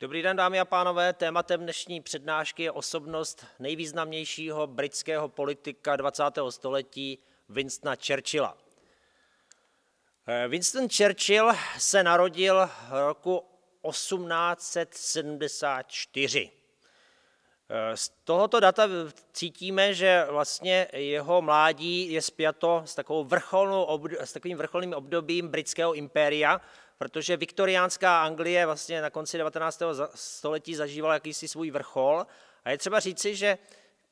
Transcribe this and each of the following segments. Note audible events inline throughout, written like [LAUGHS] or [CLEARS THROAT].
Dobrý den, dámy a pánové. Tématem dnešní přednášky je osobnost nejvýznamnějšího britského politika 20. století Winstona Churchilla. Eh, Winston Churchill se narodil roku 1874. Eh, z tohoto data cítíme, že vlastně jeho mládí je spjato s, takovou vrcholnou, s takovým vrcholným obdobím britského impéria, protože viktoriánská Anglie vlastně na konci 19. století zažívala jakýsi svůj vrchol a je třeba říci, že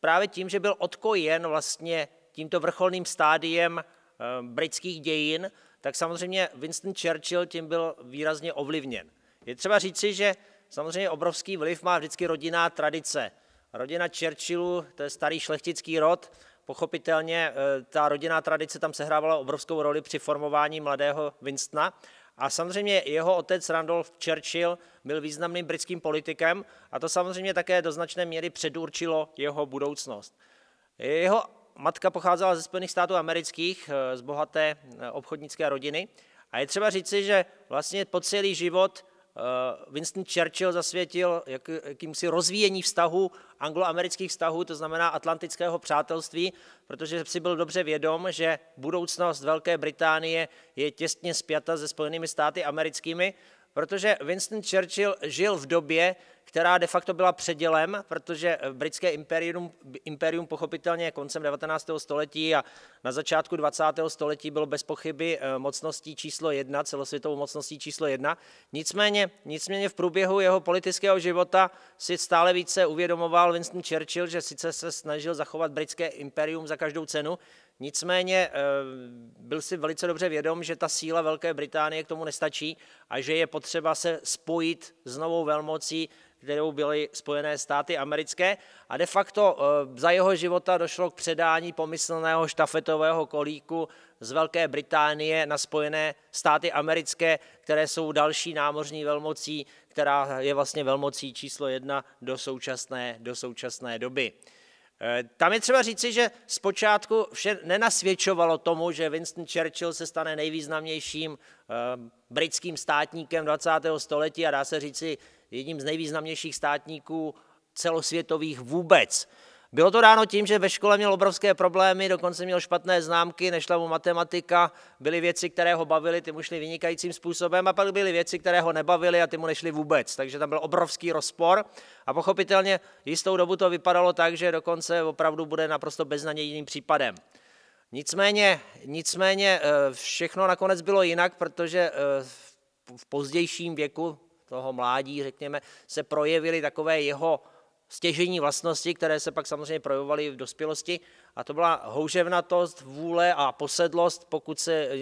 právě tím, že byl odkojen vlastně tímto vrcholným stádiem eh, britských dějin, tak samozřejmě Winston Churchill tím byl výrazně ovlivněn. Je třeba říci, že samozřejmě obrovský vliv má vždycky rodinná tradice. Rodina Churchillů, to je starý šlechtický rod, pochopitelně eh, ta rodinná tradice tam sehrávala obrovskou roli při formování mladého Winstona a samozřejmě jeho otec Randolph Churchill byl významným britským politikem a to samozřejmě také do značné míry předurčilo jeho budoucnost. Jeho matka pocházela ze Spojených států amerických, eh, z bohaté eh, obchodnické rodiny. A je třeba říci, že vlastně po celý život Eh, Winston Churchill zasvětil jak, jakýmsi rozvíjení vztahu, angloamerických vztahů, to znamená atlantického přátelství, protože si byl dobře vědom, že budoucnost Velké Británie je těsně spjata se Spojenými státy americkými protože Winston Churchill žil v době, která de facto byla předělem, protože britské imperium, imperium pochopitelně koncem 19. století a na začátku 20. století bylo bez pochyby eh, mocností číslo jedna, celosvětovou mocností číslo jedna. Nicméně, nicméně v průběhu jeho politického života si stále více uvědomoval Winston Churchill, že sice se snažil zachovat britské imperium za každou cenu, Nicméně eh, byl si velice dobře vědom, že ta síla Velké Británie k tomu nestačí a že je potřeba se spojit s novou velmocí, kterou byly Spojené státy americké. A de facto eh, za jeho života došlo k předání pomyslného štafetového kolíku z Velké Británie na Spojené státy americké, které jsou další námořní velmocí, která je vlastně velmocí číslo jedna do současné, do současné doby. Eh, tam je třeba říci, že zpočátku vše nenasvědčovalo tomu, že Winston Churchill se stane nejvýznamnějším eh, britským státníkem 20. století a dá se říci jedním z nejvýznamnějších státníků celosvětových vůbec. Bylo to dáno tím, že ve škole měl obrovské problémy, dokonce měl špatné známky, nešla mu matematika, byly věci, které ho bavily, ty mu šly vynikajícím způsobem a pak byly věci, které ho nebavily a ty mu nešly vůbec. Takže tam byl obrovský rozpor a pochopitelně jistou dobu to vypadalo tak, že dokonce opravdu bude naprosto beznadějným případem. Nicméně, nicméně eh, všechno nakonec bylo jinak, protože eh, v pozdějším věku toho mládí, řekněme, se projevily takové jeho stěžení vlastnosti, které se pak samozřejmě projevovaly v dospělosti. A to byla houževnatost, vůle a posedlost, pokud se eh,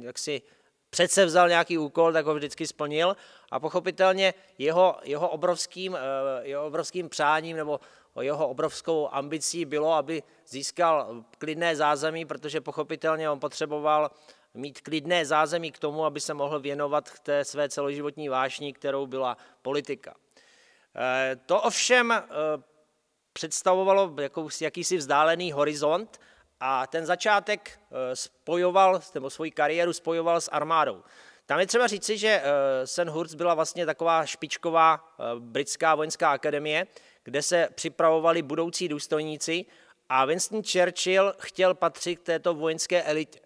jaksi přece vzal nějaký úkol, tak ho vždycky splnil. A pochopitelně jeho, jeho, obrovským, eh, jeho obrovským přáním nebo jeho obrovskou ambicí bylo, aby získal klidné zázemí, protože pochopitelně on potřeboval mít klidné zázemí k tomu, aby se mohl věnovat té své celoživotní vášni, kterou byla politika. Eh, to ovšem eh, představovalo jakýsi vzdálený horizont a ten začátek eh, spojoval, nebo svoji kariéru spojoval s armádou. Tam je třeba říci, že St. Hurts byla vlastně taková špičková britská vojenská akademie, kde se připravovali budoucí důstojníci a Winston Churchill chtěl patřit k této vojenské elitě.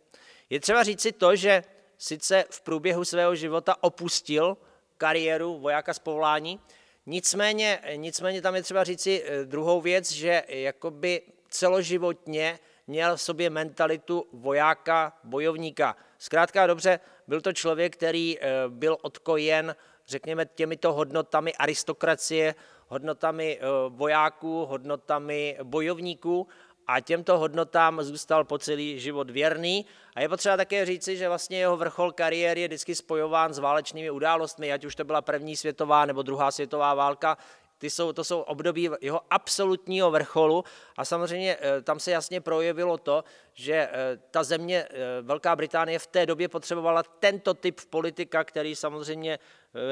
Je třeba říci to, že sice v průběhu svého života opustil kariéru vojáka z povolání, Nicméně, nicméně tam je třeba říci eh, druhou věc, že jakoby celoživotně měl v sobě mentalitu vojáka, bojovníka. Zkrátka dobře, byl to člověk, který eh, byl odkojen, řekněme, těmito hodnotami aristokracie, hodnotami eh, vojáků, hodnotami bojovníků a těmto hodnotám zůstal po celý život věrný. A je potřeba také říci, že vlastně jeho vrchol kariéry je vždycky spojován s válečnými událostmi, ať už to byla první světová nebo druhá světová válka, ty jsou, to jsou období jeho absolutního vrcholu a samozřejmě eh, tam se jasně projevilo to, že eh, ta země, eh, Velká Británie v té době potřebovala tento typ politika, který samozřejmě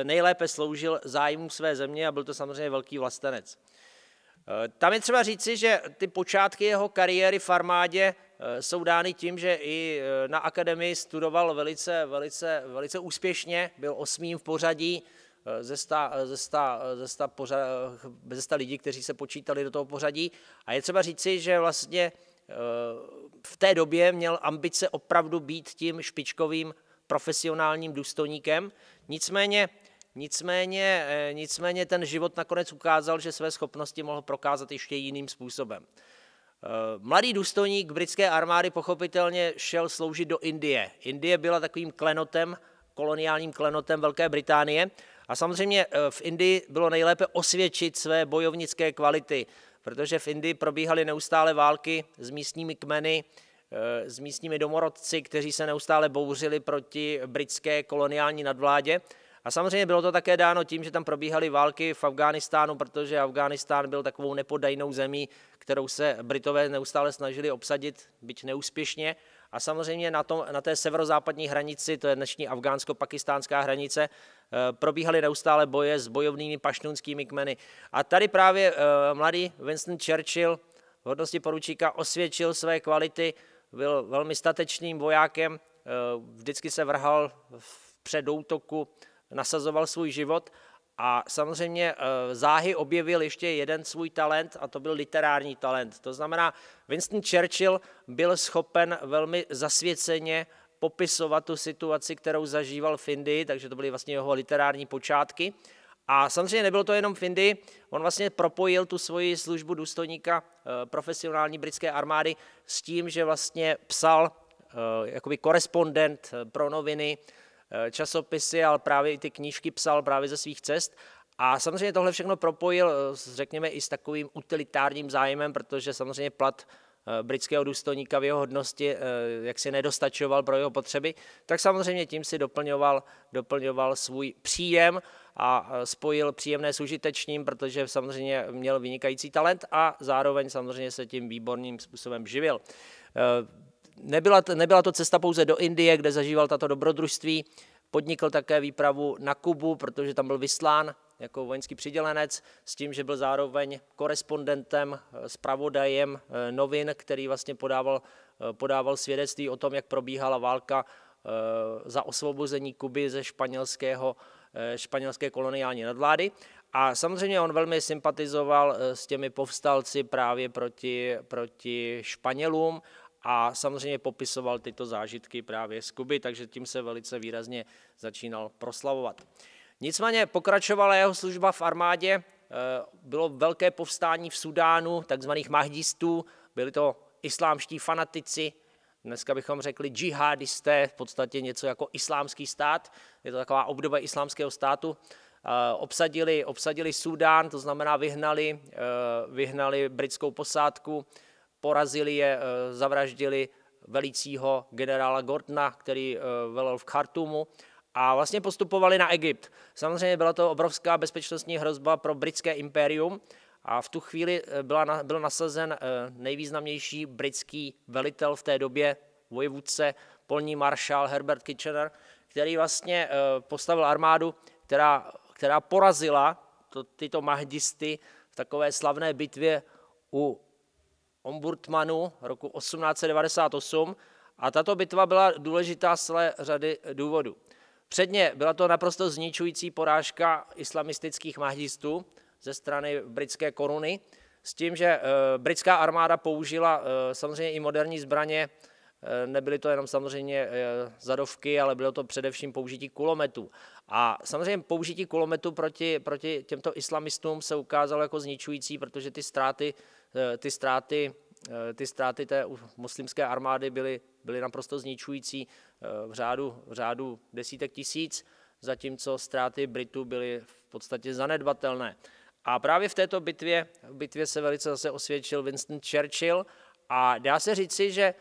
nejlépe sloužil zájmu své země a byl to samozřejmě velký vlastenec. Eh, tam je třeba říci, že ty počátky jeho kariéry v armádě eh, jsou dány tím, že i eh, na akademii studoval velice, velice, velice úspěšně, byl osmým v pořadí ze sta, ze, sta, ze, sta pořad, ze sta lidí, kteří se počítali do toho pořadí. A je třeba říci, že vlastně v té době měl ambice opravdu být tím špičkovým profesionálním důstojníkem. Nicméně Nicméně, eh, nicméně ten život nakonec ukázal, že své schopnosti mohl prokázat ještě jiným způsobem. Eh, mladý důstojník britské armády pochopitelně šel sloužit do Indie. Indie byla takovým klenotem, koloniálním klenotem Velké Británie a samozřejmě eh, v Indii bylo nejlépe osvědčit své bojovnické kvality, protože v Indii probíhaly neustále války s místními kmeny, s místními domorodci, kteří se neustále bouřili proti britské koloniální nadvládě. A samozřejmě bylo to také dáno tím, že tam probíhaly války v Afghánistánu, protože Afghánistán byl takovou nepodajnou zemí, kterou se Britové neustále snažili obsadit, byť neúspěšně. A samozřejmě na, tom, na té severozápadní hranici, to je dnešní afgánsko-pakistánská hranice, eh, probíhaly neustále boje s bojovnými paštunskými kmeny. A tady právě eh, mladý Winston Churchill v hodnosti poručíka osvědčil své kvality, byl velmi statečným vojákem, eh, vždycky se vrhal před útoku nasazoval svůj život a samozřejmě eh, záhy objevil ještě jeden svůj talent a to byl literární talent. To znamená, Winston Churchill byl schopen velmi zasvěceně popisovat tu situaci, kterou zažíval v Indii, takže to byly vlastně jeho literární počátky. A samozřejmě nebylo to jenom v Indii, on vlastně propojil tu svoji službu důstojníka eh, profesionální britské armády s tím, že vlastně psal eh, jakoby korespondent pro noviny, Eh, časopisy, ale právě i ty knížky psal právě ze svých cest. A samozřejmě tohle všechno propojil, eh, řekněme, i s takovým utilitárním zájmem, protože samozřejmě plat eh, britského důstojníka v jeho hodnosti, jak si nedostačoval pro jeho potřeby, tak samozřejmě tím si doplňoval, doplňoval svůj příjem a spojil příjemné s užitečným, protože samozřejmě měl vynikající talent a zároveň samozřejmě se tím výborným způsobem živil nebyla, nebyla to cesta pouze do Indie, kde zažíval tato dobrodružství, podnikl také výpravu na Kubu, protože tam byl vyslán jako vojenský přidělenec, s tím, že byl zároveň korespondentem, eh, zpravodajem eh, novin, který vlastně podával, eh, podával svědectví o tom, jak probíhala válka za osvobození Kuby ze španělského, španělské koloniální nadvlády. A samozřejmě on velmi sympatizoval s těmi povstalci právě proti, proti Španělům a samozřejmě popisoval tyto zážitky právě z Kuby, takže tím se velice výrazně začínal proslavovat. Nicméně pokračovala jeho služba v armádě, eh, bylo velké povstání v Sudánu, takzvaných mahdistů, byli to islámští fanatici, dneska bychom řekli džihadisté, v podstatě něco jako islámský stát, je to taková obdoba islámského státu, eh, obsadili, obsadili Súdán, to znamená vyhnali, eh, vyhnali britskou posádku, Porazili je, eh, zavraždili velícího generála Gordna, který eh, velel v Khartumu a vlastně postupovali na Egypt. Samozřejmě byla to obrovská bezpečnostní hrozba pro britské impérium a v tu chvíli eh, byla, byl nasazen nejvýznamnější britský velitel v té době, vojevůdce, polní maršál Herbert Kitchener, který vlastně postavil armádu, která, která porazila to, tyto mahdisty v takové slavné bitvě u ombudsmanu roku 1898 a tato bitva byla důležitá z celé řady důvodů. Předně byla to naprosto zničující porážka islamistických mahdistů ze strany britské koruny, s tím, že eh, britská armáda použila eh, samozřejmě i moderní zbraně, eh, nebyly to jenom samozřejmě zadovky, ale bylo to především použití kulometů. A samozřejmě použití kulometu proti, proti těmto islamistům se ukázalo jako zničující, protože ty ztráty Eh, ty ztráty, eh, ty ztráty té muslimské armády byly, byly naprosto zničující eh, v řádu, v řádu desítek tisíc, zatímco ztráty Britů byly v podstatě zanedbatelné. A právě v této bitvě, v bitvě se velice zase osvědčil Winston Churchill a dá se říci, že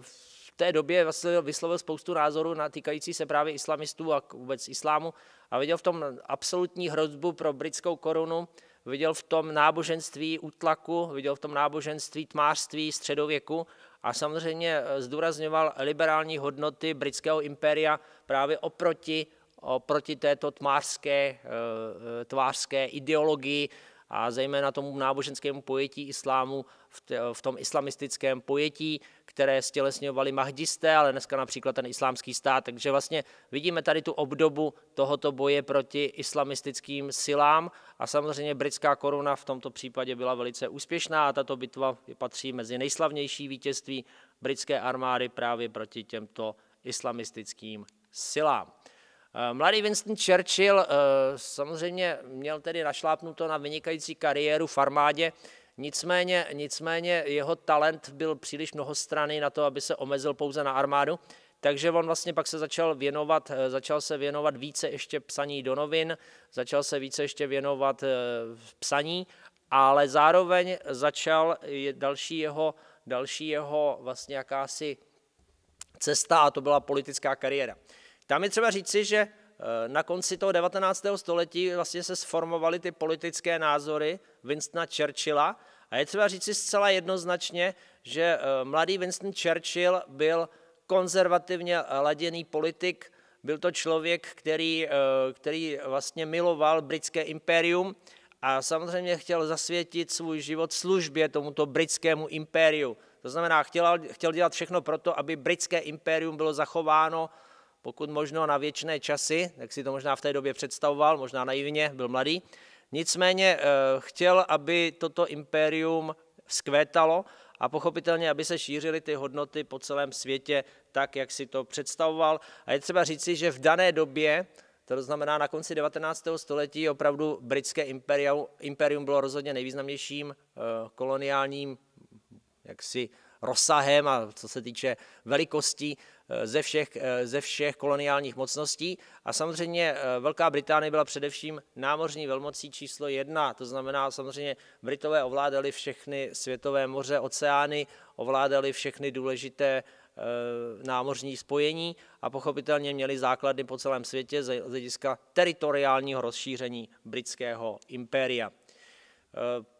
v té době vyslovil spoustu názorů na týkající se právě islamistů a vůbec islámu a viděl v tom absolutní hrozbu pro britskou korunu, viděl v tom náboženství útlaku, viděl v tom náboženství tmářství středověku a samozřejmě eh, zdůrazňoval liberální hodnoty britského impéria právě oproti, oproti této tmářské, eh, eh, tvářské ideologii a zejména tomu náboženskému pojetí islámu v, t- v tom islamistickém pojetí, které stělesňovali mahdisté, ale dneska například ten islámský stát. Takže vlastně vidíme tady tu obdobu tohoto boje proti islamistickým silám a samozřejmě britská koruna v tomto případě byla velice úspěšná a tato bitva patří mezi nejslavnější vítězství britské armády právě proti těmto islamistickým silám. Eh, mladý Winston Churchill eh, samozřejmě měl tedy našlápnuto na vynikající kariéru v armádě, Nicméně, nicméně jeho talent byl příliš mnohostranný na to, aby se omezil pouze na armádu, takže on vlastně pak se začal věnovat, eh, začal se věnovat více ještě psaní do novin, začal se více ještě věnovat eh, psaní, ale zároveň začal další jeho, další jeho vlastně jakási cesta a to byla politická kariéra. Tam je třeba říci, že eh, na konci toho 19. století vlastně se sformovaly ty politické názory Winstona Churchilla a je třeba říci zcela jednoznačně, že eh, mladý Winston Churchill byl konzervativně eh, laděný politik, byl to člověk, který, eh, který vlastně miloval britské impérium a samozřejmě chtěl zasvětit svůj život službě tomuto britskému impériu. To znamená, chtěl, chtěl dělat všechno proto, aby britské impérium bylo zachováno pokud možno na věčné časy, tak si to možná v té době představoval, možná naivně, byl mladý, Nicméně eh, chtěl, aby toto impérium vzkvétalo a pochopitelně, aby se šířily ty hodnoty po celém světě tak, jak si to představoval. A je třeba říci, že v dané době, to znamená na konci 19. století, opravdu britské imperium, imperium bylo rozhodně nejvýznamnějším eh, koloniálním jaksi rozsahem a co se týče velikostí Eh, ze všech, eh, ze všech koloniálních mocností. A samozřejmě eh, Velká Británie byla především námořní velmocí číslo jedna, to znamená samozřejmě Britové ovládali všechny světové moře, oceány, ovládali všechny důležité námořní spojení a pochopitelně měli základy po celém světě z hlediska teritoriálního rozšíření britského impéria.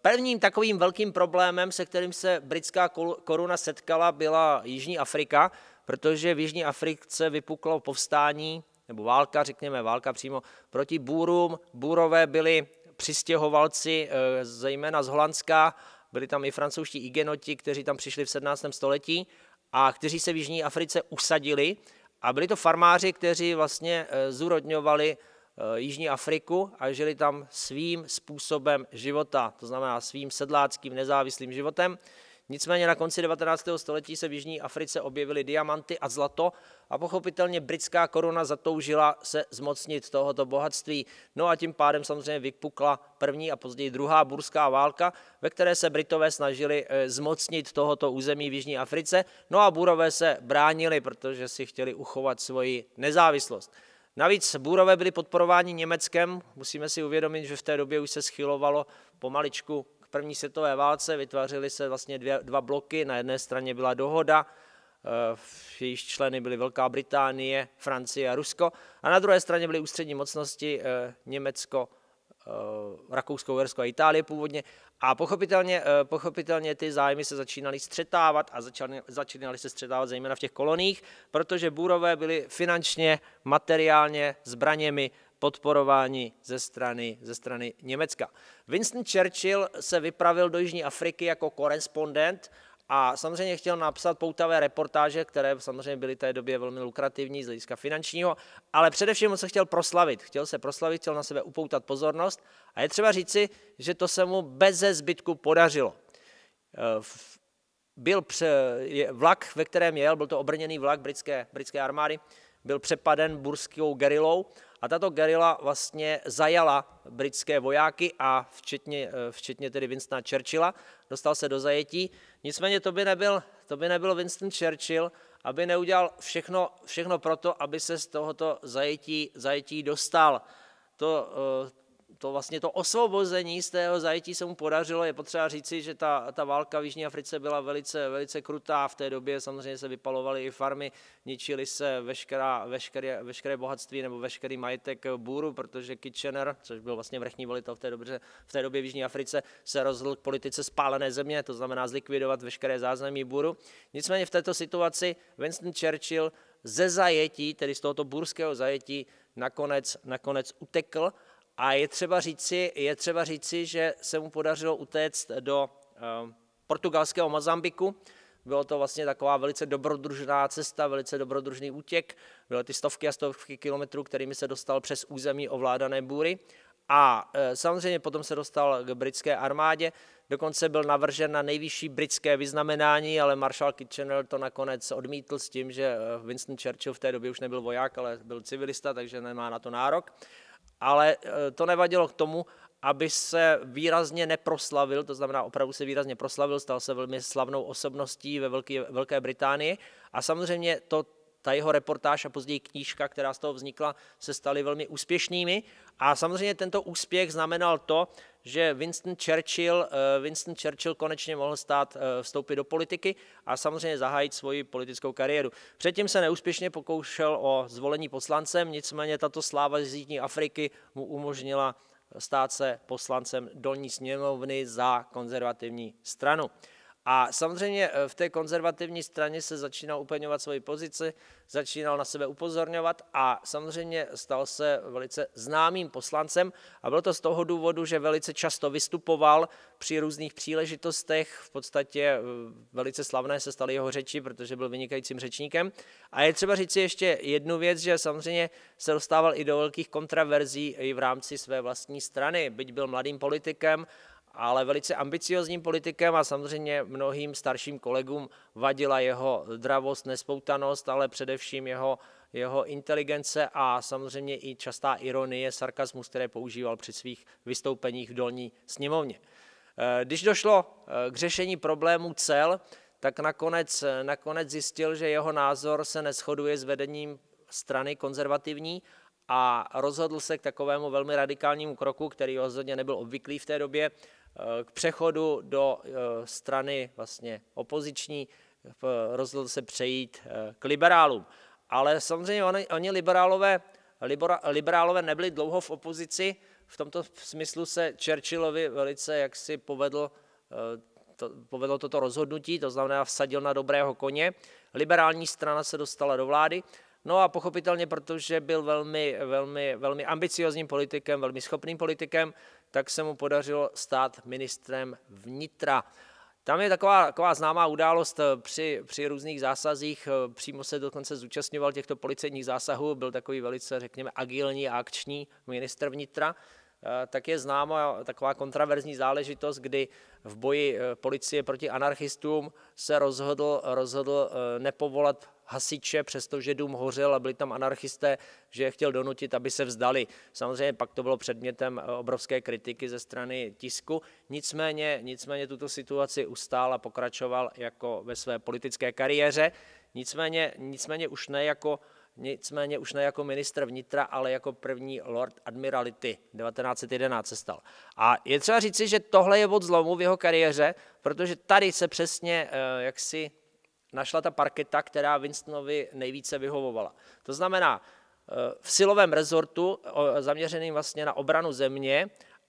Prvním takovým velkým problémem, se kterým se britská koruna setkala, byla Jižní Afrika, protože v Jižní Africe vypuklo povstání nebo válka, řekněme válka přímo proti Bůrům. Bůrové byli přistěhovalci eh, zejména z Holandska, byli tam i francouzští igenoti, kteří tam přišli v 17. století a kteří se v Jižní Africe usadili a byli to farmáři, kteří vlastně eh, zúrodňovali eh, Jižní Afriku a žili tam svým způsobem života, to znamená svým sedláckým nezávislým životem. Nicméně na konci 19. století se v Jižní Africe objevily diamanty a zlato a pochopitelně britská koruna zatoužila se zmocnit tohoto bohatství. No a tím pádem samozřejmě vypukla první a později druhá burská válka, ve které se Britové snažili eh, zmocnit tohoto území v Jižní Africe. No a Burové se bránili, protože si chtěli uchovat svoji nezávislost. Navíc Búrové byli podporováni Německem. Musíme si uvědomit, že v té době už se schylovalo pomaličku první světové válce vytvářely se vlastně dvě, dva bloky. Na jedné straně byla dohoda, eh, jejíž členy byly Velká Británie, Francie a Rusko. A na druhé straně byly ústřední mocnosti eh, Německo, eh, Rakousko, Uhersko a Itálie původně. A pochopitelně, pochopitelně ty zájmy se začínaly střetávat a začaly, začínaly se střetávat zejména v těch koloních, protože Bůrové byli finančně, materiálně, zbraněmi podporováni ze strany, ze strany Německa. Winston Churchill se vypravil do Jižní Afriky jako korespondent a samozřejmě chtěl napsat poutavé reportáže, které samozřejmě byly té době velmi lukrativní z hlediska finančního, ale především on se chtěl proslavit. Chtěl se proslavit, chtěl na sebe upoutat pozornost a je třeba říci, že to se mu beze zbytku podařilo. Eh, byl vlak, ve kterém jel, byl to obrněný vlak britské, britské armády, byl přepaden burskou gerilou a tato gerila vlastně zajala britské vojáky a včetně, eh, včetně tedy Winstona Churchilla, dostal se do zajetí. Nicméně to by nebyl, to by nebyl Winston Churchill, aby neudělal všechno, všechno proto, aby se z tohoto zajetí, zajetí dostal. To, eh, to vlastně to osvobození z tého zajetí se mu podařilo. Je potřeba říci, že ta, ta válka v Jižní Africe byla velice, velice krutá. V té době samozřejmě se vypalovaly i farmy, ničili se veškerá, veškeré, veškeré bohatství nebo veškerý majetek Bůru, protože Kitchener, což byl vlastně vrchní velitel v té době, v té době v Jižní Africe, se rozhodl k politice spálené země, to znamená zlikvidovat veškeré záznamy Bůru. Nicméně v této situaci Winston Churchill ze zajetí, tedy z tohoto burského zajetí, nakonec, nakonec utekl a je třeba říci, je třeba říci že se mu podařilo utéct do eh, portugalského Mozambiku. Bylo to vlastně taková velice dobrodružná cesta, velice dobrodružný útěk. Byly ty stovky a stovky kilometrů, kterými se dostal přes území ovládané bůry. A eh, samozřejmě potom se dostal k britské armádě, dokonce byl navržen na nejvyšší britské vyznamenání, ale maršál Kitchener to nakonec odmítl s tím, že eh, Winston Churchill v té době už nebyl voják, ale byl civilista, takže nemá na to nárok ale eh, to nevadilo k tomu, aby se výrazně neproslavil, to znamená opravdu se výrazně proslavil, stal se velmi slavnou osobností ve Velké, Velké Británii a samozřejmě to ta jeho reportáž a později knížka, která z toho vznikla, se staly velmi úspěšnými. A samozřejmě tento úspěch znamenal to, že Winston Churchill, eh, Winston Churchill konečně mohl stát eh, vstoupit do politiky a samozřejmě zahájit svoji politickou kariéru. Předtím se neúspěšně pokoušel o zvolení poslancem, nicméně tato sláva z Jižní Afriky mu umožnila stát se poslancem dolní sněmovny za konzervativní stranu. A samozřejmě eh, v té konzervativní straně se začínal upevňovat svoji pozici, začínal na sebe upozorňovat a samozřejmě stal se velice známým poslancem a bylo to z toho důvodu, že velice často vystupoval při různých příležitostech, v podstatě eh, velice slavné se staly jeho řeči, protože byl vynikajícím řečníkem. A je třeba říci ještě jednu věc, že samozřejmě se dostával i do velkých kontraverzí i v rámci své vlastní strany, byť byl mladým politikem ale velice ambiciozním politikem a samozřejmě mnohým starším kolegům vadila jeho dravost, nespoutanost, ale především jeho, jeho inteligence a samozřejmě i častá ironie, sarkazmus, které používal při svých vystoupeních v dolní sněmovně. Eh, když došlo eh, k řešení problémů cel, tak nakonec, eh, nakonec zjistil, že jeho názor se neschoduje s vedením strany konzervativní a rozhodl se k takovému velmi radikálnímu kroku, který rozhodně nebyl obvyklý v té době, Eh, k přechodu do eh, strany vlastně opoziční, rozhodl se přejít eh, k liberálům. Ale samozřejmě oni, oni liberálové, libera, liberálové nebyli dlouho v opozici, v tomto smyslu se Churchillovi velice jak si povedl, to, povedlo toto rozhodnutí, to znamená vsadil na dobrého koně. Liberální strana se dostala do vlády, No a pochopitelně, protože byl velmi, velmi, velmi ambiciozním politikem, velmi schopným politikem, tak se mu podařilo stát ministrem vnitra. Tam je taková, taková známá událost eh, při, při různých zásazích. Eh, přímo se dokonce zúčastňoval těchto policejních zásahů, byl takový velice, řekněme, agilní a akční minister vnitra. Eh, tak je známa taková kontraverzní záležitost, kdy v boji policie proti anarchistům se rozhodl, rozhodl nepovolat hasiče, přestože dům hořel a byli tam anarchisté, že je chtěl donutit, aby se vzdali. Samozřejmě pak to bylo předmětem eh, obrovské kritiky ze strany tisku, nicméně, nicméně tuto situaci ustál a pokračoval jako ve své politické kariéře, nicméně, nicméně už ne jako nicméně už ne jako ministr vnitra, ale jako první lord admirality 1911 se stal. A je třeba říci, že tohle je bod zlomu v jeho kariéře, protože tady se přesně eh, jak si našla ta parketa, která Winstonovi nejvíce vyhovovala. To znamená, eh, v silovém rezortu zaměřeným vlastně na obranu země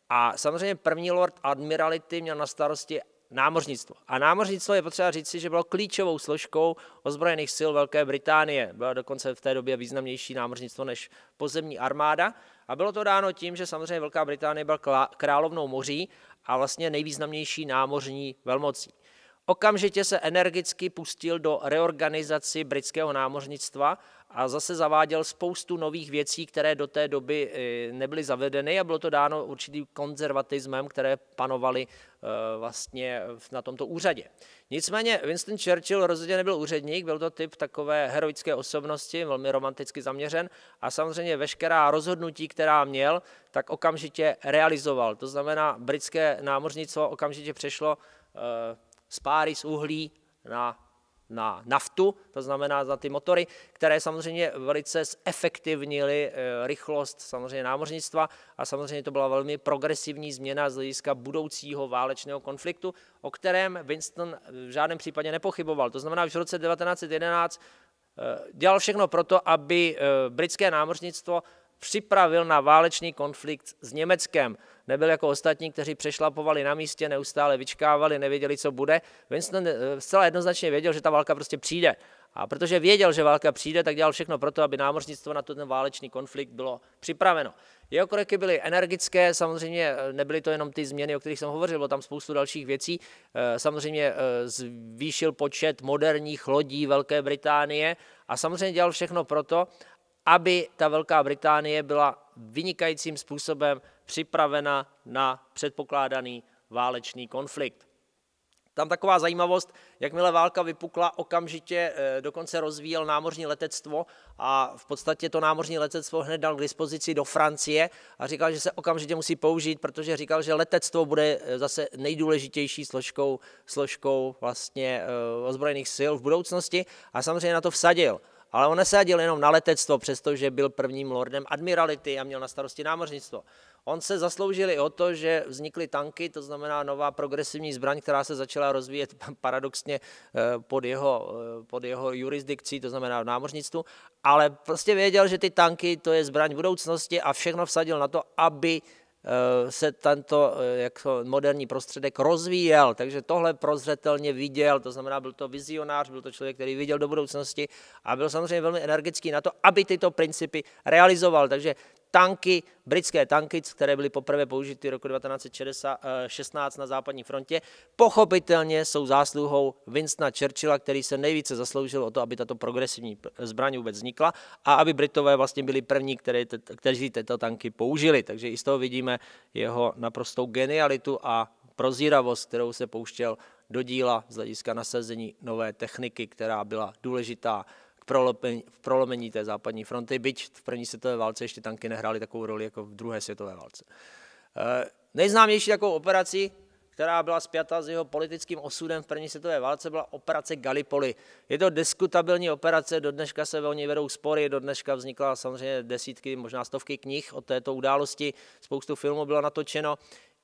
a samozřejmě první lord admirality měl na starosti námořnictvo. A námořnictvo je potřeba říct si, že bylo klíčovou složkou ozbrojených sil Velké Británie. Bylo dokonce v té době významnější námořnictvo než pozemní armáda. A bylo to dáno tím, že samozřejmě Velká Británie byla královnou moří a vlastně nejvýznamnější námořní velmocí. Okamžitě se energicky pustil do reorganizaci britského námořnictva a zase zaváděl spoustu nových věcí, které do té doby eh, nebyly zavedeny a bylo to dáno určitým konzervatismem, které panovaly eh, vlastně na tomto úřadě. Nicméně Winston Churchill rozhodně nebyl úředník, byl to typ takové heroické osobnosti, velmi romanticky zaměřen a samozřejmě veškerá rozhodnutí, která měl, tak okamžitě realizoval. To znamená, britské námořnictvo okamžitě přešlo eh, z páry, z uhlí na, na naftu, to znamená za ty motory, které samozřejmě velice zefektivnily eh, rychlost samozřejmě námořnictva a samozřejmě to byla velmi progresivní změna z hlediska budoucího válečného konfliktu, o kterém Winston v žádném případě nepochyboval. To znamená, že v roce 1911 eh, dělal všechno proto, aby eh, britské námořnictvo připravil na válečný konflikt s Německem. Nebyl jako ostatní, kteří přešlapovali na místě, neustále vyčkávali, nevěděli, co bude. Winston eh, zcela jednoznačně věděl, že ta válka prostě přijde. A protože věděl, že válka přijde, tak dělal všechno pro to, aby námořnictvo na ten válečný konflikt bylo připraveno. Jeho kroky byly energické, samozřejmě eh, nebyly to jenom ty změny, o kterých jsem hovořil, bylo tam spoustu dalších věcí. Eh, samozřejmě zvýšil počet moderních lodí Velké Británie a samozřejmě dělal všechno pro to, aby ta Velká Británie byla vynikajícím způsobem připravena na předpokládaný válečný konflikt. Tam taková zajímavost, jakmile válka vypukla, okamžitě eh, dokonce rozvíjel námořní letectvo a v podstatě to námořní letectvo hned dal k dispozici do Francie a říkal, že se okamžitě musí použít, protože říkal, že letectvo bude eh, zase nejdůležitější složkou, složkou vlastně eh, ozbrojených sil v budoucnosti a samozřejmě na to vsadil. Ale on nesadil jenom na letectvo, přestože byl prvním lordem admirality a měl na starosti námořnictvo. On se zasloužil i o to, že vznikly tanky, to znamená nová progresivní zbraň, která se začala rozvíjet [LAUGHS] paradoxně eh, pod jeho, eh, pod jeho jurisdikcí, to znamená v námořnictvu, ale prostě věděl, že ty tanky to je zbraň budoucnosti a všechno vsadil na to, aby eh, se tento jak moderní prostředek rozvíjel. Takže tohle prozřetelně viděl, to znamená, byl to vizionář, byl to člověk, který viděl do budoucnosti a byl samozřejmě velmi energický na to, aby tyto principy realizoval. Takže tanky, britské tanky, které byly poprvé použity roku 1916 eh, na západní frontě, pochopitelně jsou zásluhou Winstona Churchilla, který se nejvíce zasloužil o to, aby tato progresivní zbraň vůbec vznikla a aby Britové vlastně byli první, které, kteří tyto tanky použili. Takže i z toho vidíme jeho naprostou genialitu a prozíravost, kterou se pouštěl do díla z hlediska nasazení nové techniky, která byla důležitá k prolomení, prolomení té západní fronty, byť v první světové válce ještě tanky nehrály takovou roli jako v druhé světové válce. Eh, nejznámější takovou operací, která byla spjata s jeho politickým osudem v první světové válce, byla operace Gallipoli. Je to diskutabilní operace, do dneška se o ní vedou spory, do dneška vznikla samozřejmě desítky, možná stovky knih o této události, spoustu filmů bylo natočeno.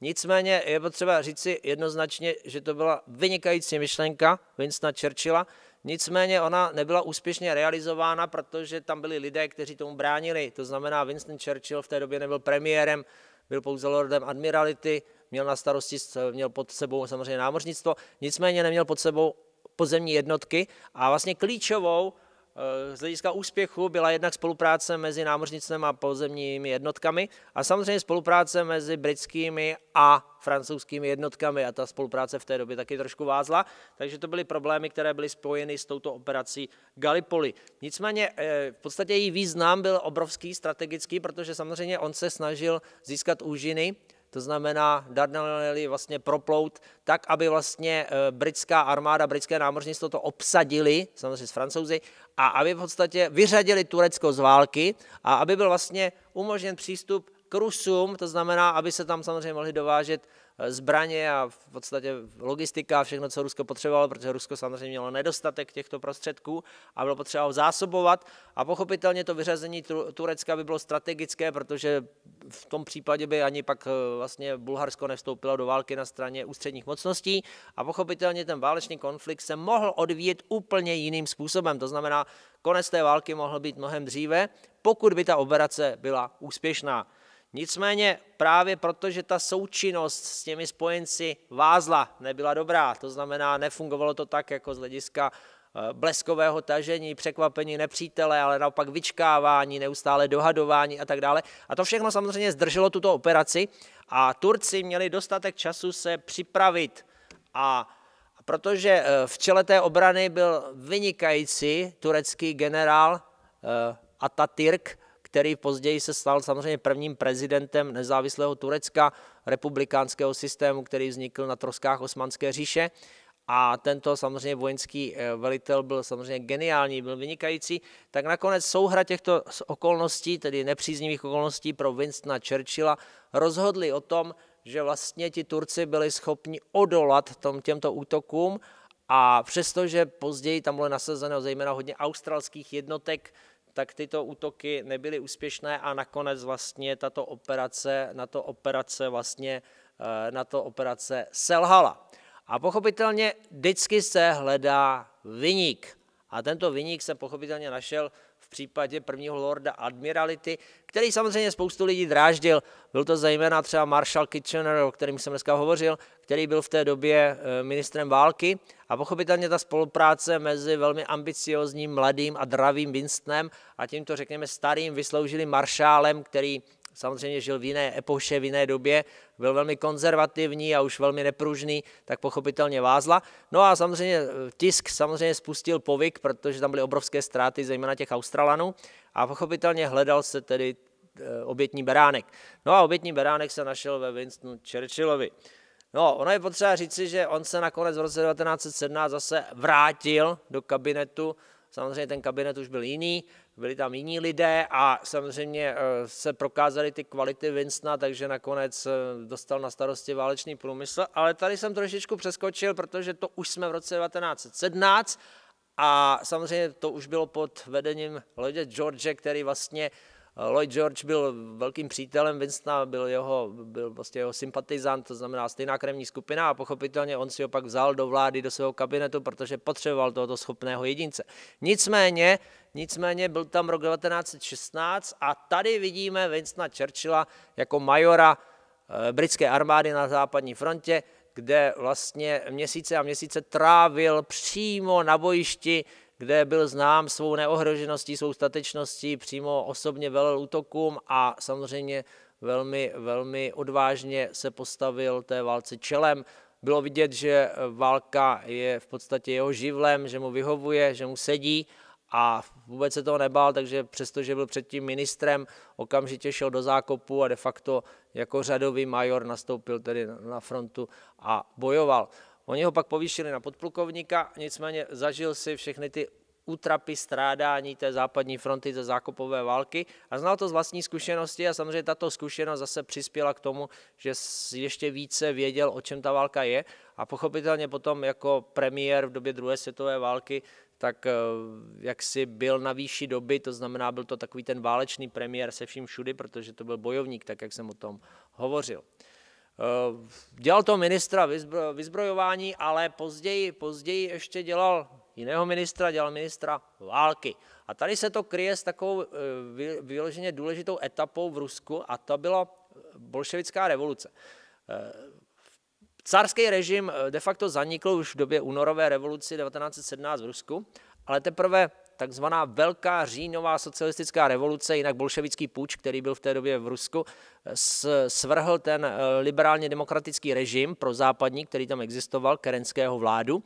Nicméně je potřeba říci jednoznačně, že to byla vynikající myšlenka Winstona Churchilla, Nicméně ona nebyla úspěšně realizována, protože tam byli lidé, kteří tomu bránili. To znamená, Winston Churchill v té době nebyl premiérem, byl pouze lordem admirality, měl na starosti, měl pod sebou samozřejmě námořnictvo, nicméně neměl pod sebou pozemní jednotky a vlastně klíčovou Eh, z hlediska úspěchu byla jednak spolupráce mezi námořnictvem a pozemními jednotkami a samozřejmě spolupráce mezi britskými a francouzskými jednotkami a ta spolupráce v té době taky trošku vázla, takže to byly problémy, které byly spojeny s touto operací Gallipoli. Nicméně eh, v podstatě její význam byl obrovský strategický, protože samozřejmě on se snažil získat úžiny to znamená Dardanely vlastně proplout tak, aby vlastně eh, britská armáda, britské námořnictvo to obsadili, samozřejmě s francouzi, a aby v podstatě vyřadili Turecko z války a aby byl vlastně umožněn přístup k Rusům, to znamená, aby se tam samozřejmě mohli dovážet Eh, zbraně a v podstatě logistika a všechno, co Rusko potřebovalo, protože Rusko samozřejmě mělo nedostatek těchto prostředků a bylo potřeba ho zásobovat. A pochopitelně to vyřazení Turecka by bylo strategické, protože v tom případě by ani pak eh, vlastně Bulharsko nevstoupilo do války na straně ústředních mocností a pochopitelně ten válečný konflikt se mohl odvíjet úplně jiným způsobem. To znamená, konec té války mohl být mnohem dříve, pokud by ta operace byla úspěšná. Nicméně právě protože ta součinnost s těmi spojenci vázla, nebyla dobrá, to znamená, nefungovalo to tak jako z hlediska eh, bleskového tažení, překvapení nepřítele, ale naopak vyčkávání, neustále dohadování a tak dále. A to všechno samozřejmě zdrželo tuto operaci a Turci měli dostatek času se připravit a protože eh, v čele té obrany byl vynikající turecký generál eh, Atatürk, který později se stal samozřejmě prvním prezidentem nezávislého Turecka, republikánského systému, který vznikl na troskách Osmanské říše. A tento samozřejmě vojenský eh, velitel byl samozřejmě geniální, byl vynikající. Tak nakonec souhra těchto okolností, tedy nepříznivých okolností pro Winstona Churchilla, rozhodli o tom, že vlastně ti Turci byli schopni odolat tom, těmto útokům a přestože později tam bylo nasazeno zejména hodně australských jednotek tak tyto útoky nebyly úspěšné a nakonec vlastně tato operace, na to operace vlastně eh, na to operace selhala. A pochopitelně vždycky se hledá vyník. A tento vyník jsem pochopitelně našel v případě prvního lorda admirality, který samozřejmě spoustu lidí dráždil. Byl to zejména třeba Marshall Kitchener, o kterém jsem dneska hovořil, který byl v té době eh, ministrem války a pochopitelně ta spolupráce mezi velmi ambiciozním, mladým a dravým Winstonem a tímto, řekněme, starým vysloužilým maršálem, který samozřejmě žil v jiné epoše, v jiné době, byl velmi konzervativní a už velmi nepružný, tak pochopitelně vázla. No a samozřejmě eh, tisk samozřejmě spustil povyk, protože tam byly obrovské ztráty, zejména těch Australanů, a pochopitelně hledal se tedy eh, obětní beránek. No a obětní beránek se našel ve Winstonu Churchillovi. No, ono je potřeba říci, že on se nakonec v roce 1917 zase vrátil do kabinetu. Samozřejmě ten kabinet už byl jiný, byli tam jiní lidé a samozřejmě eh, se prokázaly ty kvality Vincna, takže nakonec eh, dostal na starosti válečný průmysl. Ale tady jsem trošičku přeskočil, protože to už jsme v roce 1917 a samozřejmě to už bylo pod vedením lodě George, který vlastně Lloyd George byl velkým přítelem Winstona, byl jeho, byl vlastně jeho sympatizant, to znamená stejná krevní skupina a pochopitelně on si ho pak vzal do vlády, do svého kabinetu, protože potřeboval tohoto schopného jedince. Nicméně, nicméně byl tam rok 1916 a tady vidíme Winstona Churchilla jako majora eh, britské armády na západní frontě, kde vlastně měsíce a měsíce trávil přímo na bojišti kde byl znám svou neohrožeností, svou statečností, přímo osobně velel útokům a samozřejmě velmi, velmi odvážně se postavil té válce čelem. Bylo vidět, že válka je v podstatě jeho živlem, že mu vyhovuje, že mu sedí a vůbec se toho nebál, takže přestože byl předtím ministrem, okamžitě šel do zákopu a de facto jako řadový major nastoupil tedy na frontu a bojoval. Oni ho pak povýšili na podplukovníka, nicméně zažil si všechny ty útrapy strádání té západní fronty ze zákopové války a znal to z vlastní zkušenosti a samozřejmě tato zkušenost zase přispěla k tomu, že ještě více věděl, o čem ta válka je a pochopitelně potom jako premiér v době druhé světové války tak eh, jak si byl na výši doby, to znamená, byl to takový ten válečný premiér se vším všudy, protože to byl bojovník, tak jak jsem o tom hovořil. Eh, dělal to ministra vyzbrojování, ale později, později ještě dělal jiného ministra, dělal ministra války. A tady se to kryje s takovou eh, vyloženě důležitou etapou v Rusku a to byla eh, bolševická revoluce. Cárský režim de facto zanikl už v době únorové revoluci 1917 v Rusku, ale teprve takzvaná Velká říjnová socialistická revoluce, jinak bolševický půjč, který byl v té době v Rusku, svrhl ten eh, liberálně demokratický režim pro západní, který tam existoval, kerenského vládu.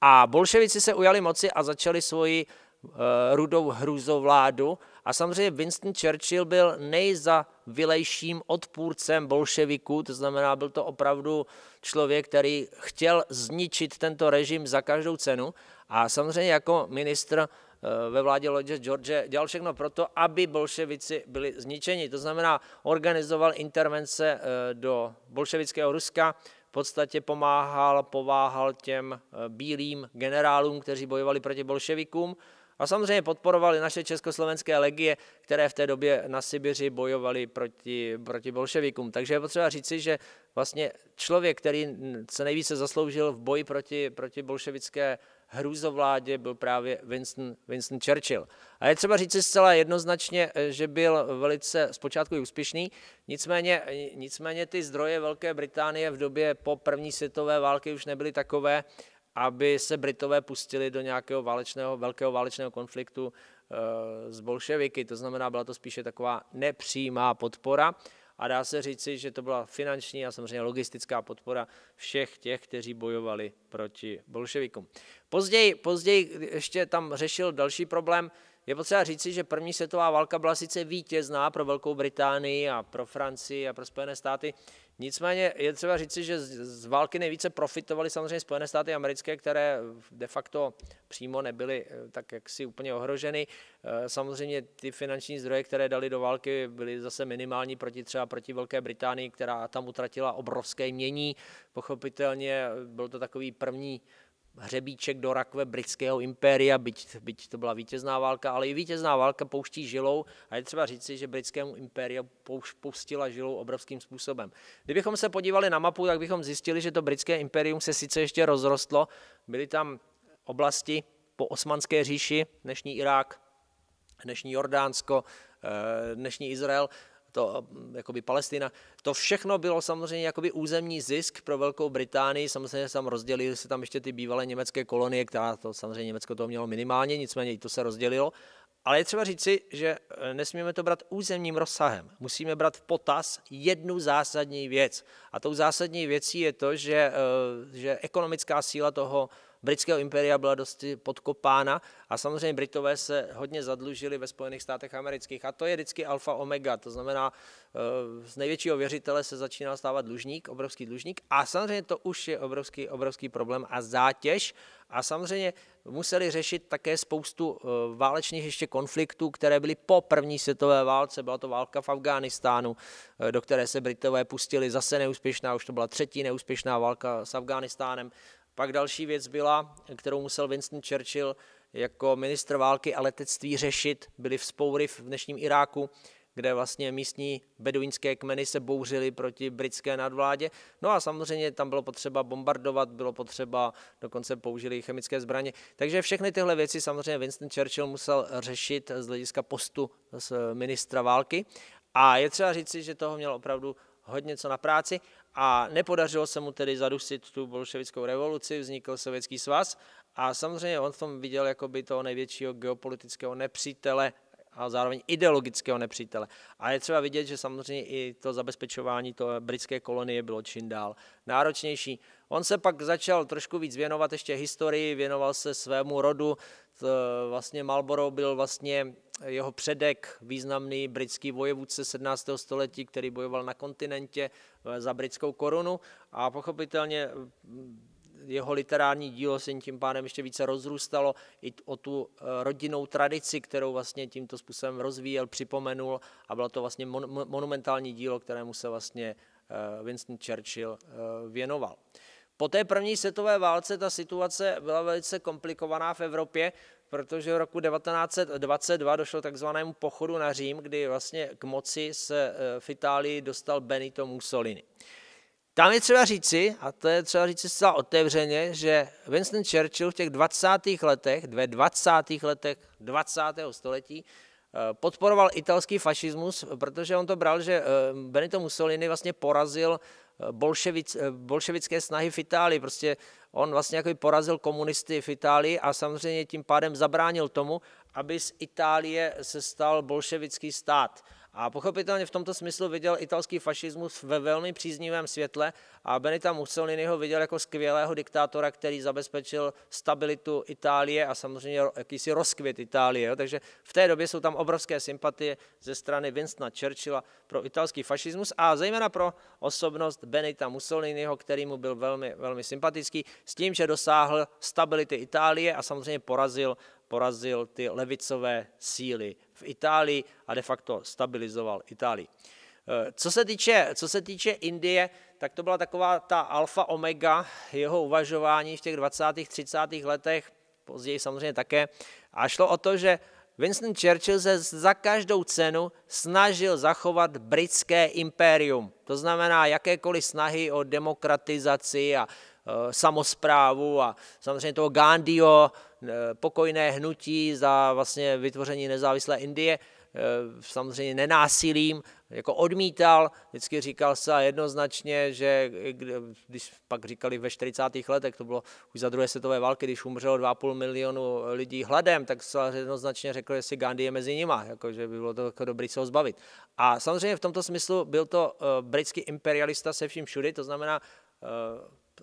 A bolševici se ujali moci a začali svoji eh, rudou hrůzovládu. A samozřejmě Winston Churchill byl nejzavilejším odpůrcem bolševiků, to znamená, byl to opravdu člověk, který chtěl zničit tento režim za každou cenu. A samozřejmě jako ministr Eh, ve vládě Lodge George dělal všechno proto, aby bolševici byli zničeni. To znamená, organizoval intervence eh, do bolševického Ruska, v podstatě pomáhal, pováhal těm eh, bílým generálům, kteří bojovali proti bolševikům. A samozřejmě podporovali naše československé legie, které v té době na Sibiři bojovali proti, proti bolševikům. Takže je potřeba říci, že vlastně člověk, který se nejvíce zasloužil v boji proti, proti bolševické hrůzovládě byl právě Winston, Winston Churchill. A je třeba říci zcela jednoznačně, eh, že byl velice zpočátku i úspěšný, nicméně, eh, nicméně ty zdroje Velké Británie v době po první světové války už nebyly takové, aby se Britové pustili do nějakého válečného, velkého válečného konfliktu eh, s bolševiky. To znamená, byla to spíše taková nepřímá podpora a dá se říci, že to byla finanční a samozřejmě logistická podpora všech těch, kteří bojovali proti bolševikům. Později, později ještě tam řešil další problém, je potřeba říci, že první světová válka byla sice vítězná pro Velkou Británii a pro Francii a pro Spojené státy, nicméně je třeba říci, že z války nejvíce profitovaly samozřejmě Spojené státy americké, které de facto přímo nebyly eh, tak jaksi úplně ohroženy. Eh, samozřejmě ty finanční zdroje, které dali do války, byly zase minimální proti třeba proti Velké Británii, která tam utratila obrovské mění. Pochopitelně eh, byl to takový první hřebíček do rakve britského impéria, byť, byť to byla vítězná válka, ale i vítězná válka pouští žilou a je třeba říci, že britskému impéria pustila žilou obrovským způsobem. Kdybychom se podívali na mapu, tak bychom zjistili, že to britské impérium se sice ještě rozrostlo, byly tam oblasti po osmanské říši, dnešní Irák, dnešní Jordánsko, eh, dnešní Izrael, to mm, jakoby Palestina, to všechno bylo samozřejmě jakoby územní zisk pro Velkou Británii, samozřejmě se tam rozdělili se tam ještě ty bývalé německé kolonie, která to samozřejmě Německo to mělo minimálně, nicméně i to se rozdělilo. Ale je třeba říci, že e, nesmíme to brát územním rozsahem. Musíme brát v potaz jednu zásadní věc. A tou zásadní věcí je to, že, e, že ekonomická síla toho britského impéria byla dosti podkopána a samozřejmě Britové se hodně zadlužili ve Spojených státech amerických a to je vždycky alfa omega, to znamená eh, z největšího věřitele se začínal stávat dlužník, obrovský dlužník a samozřejmě to už je obrovský, obrovský problém a zátěž a samozřejmě museli řešit také spoustu eh, válečných ještě konfliktů, které byly po první světové válce. Byla to válka v Afghánistánu, eh, do které se Britové pustili zase neúspěšná, už to byla třetí neúspěšná válka s Afghánistánem. Pak další věc byla, kterou musel Winston Churchill jako ministr války a letectví řešit, byly vzpoury v dnešním Iráku, kde vlastně místní beduínské kmeny se bouřily proti britské nadvládě. No a samozřejmě tam bylo potřeba bombardovat, bylo potřeba, dokonce použili chemické zbraně. Takže všechny tyhle věci samozřejmě Winston Churchill musel řešit z hlediska postu z ministra války. A je třeba říci, že toho měl opravdu hodně co na práci a nepodařilo se mu tedy zadusit tu bolševickou revoluci, vznikl Sovětský svaz a samozřejmě on v tom viděl jakoby toho největšího geopolitického nepřítele a zároveň ideologického nepřítele. A je třeba vidět, že samozřejmě i to zabezpečování to britské kolonie bylo čím dál náročnější. On se pak začal trošku víc věnovat ještě historii, věnoval se svému rodu. Vlastně Malboro byl vlastně jeho předek, významný britský vojevůdce 17. století, který bojoval na kontinentě e, za britskou korunu a pochopitelně e, jeho literární dílo se tím pádem ještě více rozrůstalo i o tu e, rodinnou tradici, kterou vlastně tímto způsobem rozvíjel, připomenul a bylo to vlastně mon- monumentální dílo, kterému se vlastně Winston Churchill věnoval. Po té první světové válce ta situace byla velice komplikovaná v Evropě, protože v roku 1922 došlo takzvanému pochodu na Řím, kdy vlastně k moci se eh, v Itálii dostal Benito Mussolini. Tam je třeba říci, a to je třeba říci zcela otevřeně, že Winston Churchill v těch 20. letech, ve 20. letech 20. století eh, podporoval italský fašismus, protože on to bral, že eh, Benito Mussolini vlastně porazil bolševic, eh, bolševické snahy v Itálii. Prostě on vlastně jako porazil komunisty v Itálii a samozřejmě tím pádem zabránil tomu, aby z Itálie se stal bolševický stát. A pochopitelně v tomto smyslu viděl italský fašismus ve velmi příznivém světle a Benita Mussoliniho viděl jako skvělého diktátora, který zabezpečil stabilitu Itálie a samozřejmě jakýsi rozkvět Itálie. Jo? Takže v té době jsou tam obrovské sympatie ze strany Winstona Churchilla pro italský fašismus a zejména pro osobnost Benita Mussoliniho, který mu byl velmi, velmi sympatický, s tím, že dosáhl stability Itálie a samozřejmě porazil, porazil ty levicové síly v Itálii a de facto stabilizoval Itálii. Eh, co se, týče, co se týče Indie, tak to byla taková ta alfa omega jeho uvažování v těch 20. 30. letech, později samozřejmě také. A šlo o to, že Winston Churchill se za každou cenu snažil zachovat britské impérium. To znamená jakékoliv snahy o demokratizaci a e, eh, samozprávu a samozřejmě toho Gandhiho Eh, pokojné hnutí za vlastně vytvoření nezávislé Indie, eh, samozřejmě nenásilím, jako odmítal, vždycky říkal se jednoznačně, že když pak říkali ve 40. letech, to bylo už za druhé světové války, když umřelo 2,5 milionu lidí hladem, tak se jednoznačně řekl, jestli Gandhi je mezi nima, jako, že by bylo to jako dobrý se ho zbavit. A samozřejmě v tomto smyslu byl to eh, britský imperialista se vším všudy, to znamená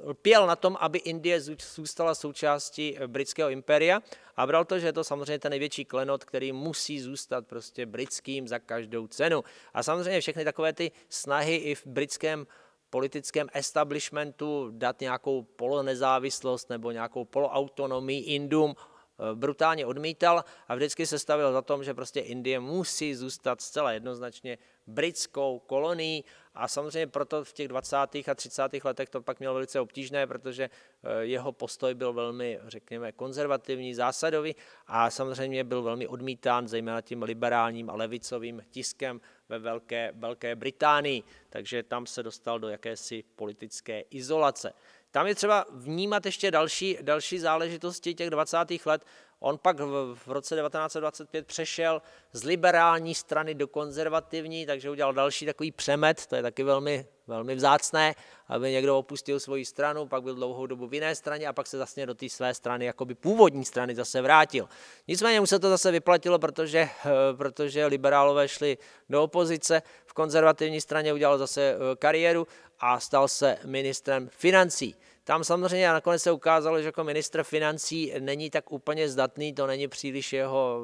lpěl na tom, aby Indie zůstala součástí eh, britského impéria a bral to, že je to samozřejmě ten největší klenot, který musí zůstat prostě britským za každou cenu. A samozřejmě všechny takové ty snahy i v britském politickém establishmentu dát nějakou polonezávislost nebo nějakou poloautonomii Indům, Eh, brutálně odmítal a vždycky se stavil za tom, že prostě Indie musí zůstat zcela jednoznačně britskou kolonií a samozřejmě proto v těch 20. a 30. letech to pak měl velice obtížné, protože eh, jeho postoj byl velmi, řekněme, konzervativní, zásadový a samozřejmě byl velmi odmítán zejména tím liberálním a levicovým tiskem ve Velké, Velké Británii, takže tam se dostal do jakési politické izolace. Tam je třeba vnímat ještě další, další záležitosti těch 20. let. On pak v, v roce 1925 přešel z liberální strany do konzervativní, takže udělal další takový přemet, to je taky velmi, velmi vzácné, aby někdo opustil svoji stranu, pak byl dlouhou dobu v jiné straně a pak se zase vlastně do té své strany, jakoby původní strany zase vrátil. Nicméně mu se to zase vyplatilo, protože, eh, protože liberálové šli do opozice, v konzervativní straně udělal zase eh, kariéru a stal se ministrem financí. Tam samozřejmě nakonec se ukázalo, že jako ministr financí není tak úplně zdatný, to není příliš jeho,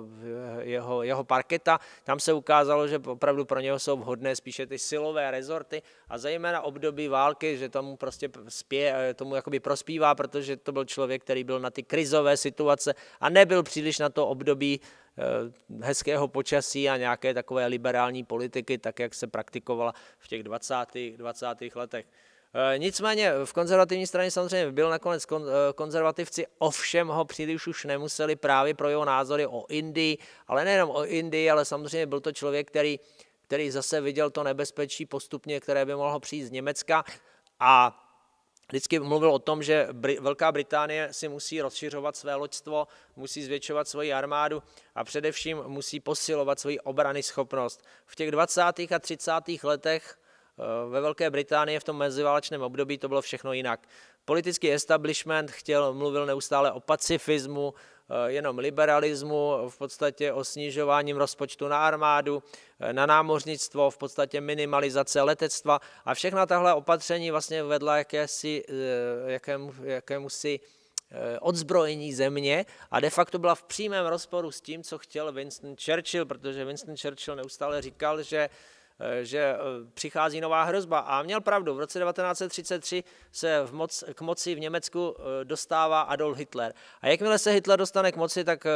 jeho, jeho parketa. Tam se ukázalo, že opravdu pro něho jsou vhodné spíše ty silové rezorty a zejména období války, že tomu prostě spě, tomu jakoby prospívá, protože to byl člověk, který byl na ty krizové situace a nebyl příliš na to období eh, hezkého počasí a nějaké takové liberální politiky, tak jak se praktikovala v těch 20. 20. letech. Eh, nicméně v konzervativní straně samozřejmě byl nakonec kon, eh, konzervativci, ovšem ho příliš už nemuseli právě pro jeho názory o Indii, ale nejenom o Indii, ale samozřejmě byl to člověk, který, který zase viděl to nebezpečí postupně, které by mohlo přijít z Německa a vždycky mluvil o tom, že Br- Velká Británie si musí rozšiřovat své loďstvo, musí zvětšovat svoji armádu a především musí posilovat svoji obrany schopnost. V těch 20. a 30. letech Eh, ve Velké Británii v tom meziválečném období to bylo všechno jinak. Politický establishment chtěl, mluvil neustále o pacifismu, eh, jenom liberalismu, v podstatě o snižování rozpočtu na armádu, eh, na námořnictvo, v podstatě minimalizace letectva a všechna tahle opatření vlastně vedla jakési, jakému, jakémusi odzbrojení země a de facto byla v přímém rozporu s tím, co chtěl Winston Churchill, protože Winston Churchill neustále říkal, že Eh, že eh, přichází nová hrozba. A měl pravdu, v roce 1933 se v moc, k moci v Německu eh, dostává Adolf Hitler. A jakmile se Hitler dostane k moci, tak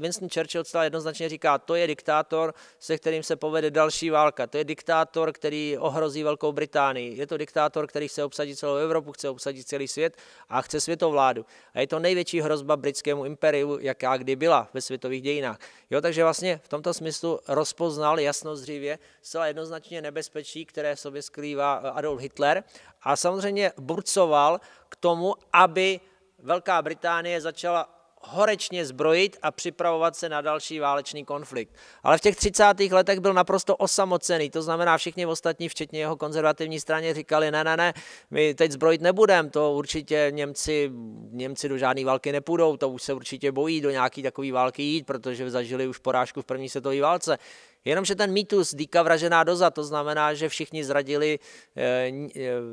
Winston Churchill stále jednoznačně říká, to je diktátor, se kterým se povede další válka. To je diktátor, který ohrozí Velkou Británii. Je to diktátor, který chce obsadit celou Evropu, chce obsadit celý svět a chce světovládu. A je to největší hrozba britskému imperiu, jaká kdy byla ve světových dějinách. Jo, takže vlastně v tomto smyslu rozpoznal jasnozřivě zcela jednoznačně jednoznačně nebezpečí, které v sobě skrývá eh, Adolf Hitler a samozřejmě burcoval k tomu, aby Velká Británie začala horečně zbrojit a připravovat se na další válečný konflikt. Ale v těch 30. letech byl naprosto osamocený, to znamená všichni ostatní, včetně jeho konzervativní straně, říkali, ne, ne, ne, my teď zbrojit nebudeme. to určitě Němci, Němci do žádné války nepůjdou, to už se určitě bojí do nějaké takové války jít, protože zažili už porážku v první světové válce. Jenomže ten mýtus dýka vražená doza, to znamená, že všichni zradili eh, eh,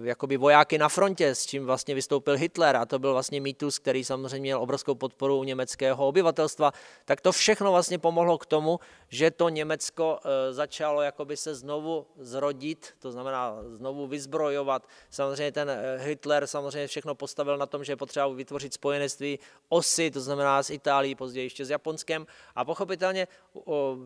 jakoby vojáky na frontě, s čím vlastně vystoupil Hitler a to byl vlastně mýtus, který samozřejmě měl obrovskou podporu u německého obyvatelstva, tak to všechno vlastně pomohlo k tomu, že to Německo eh, začalo jakoby se znovu zrodit, to znamená znovu vyzbrojovat. Samozřejmě ten Hitler samozřejmě všechno postavil na tom, že potřeba vytvořit spojenectví osy, to znamená s Itálií, později ještě s Japonskem a pochopitelně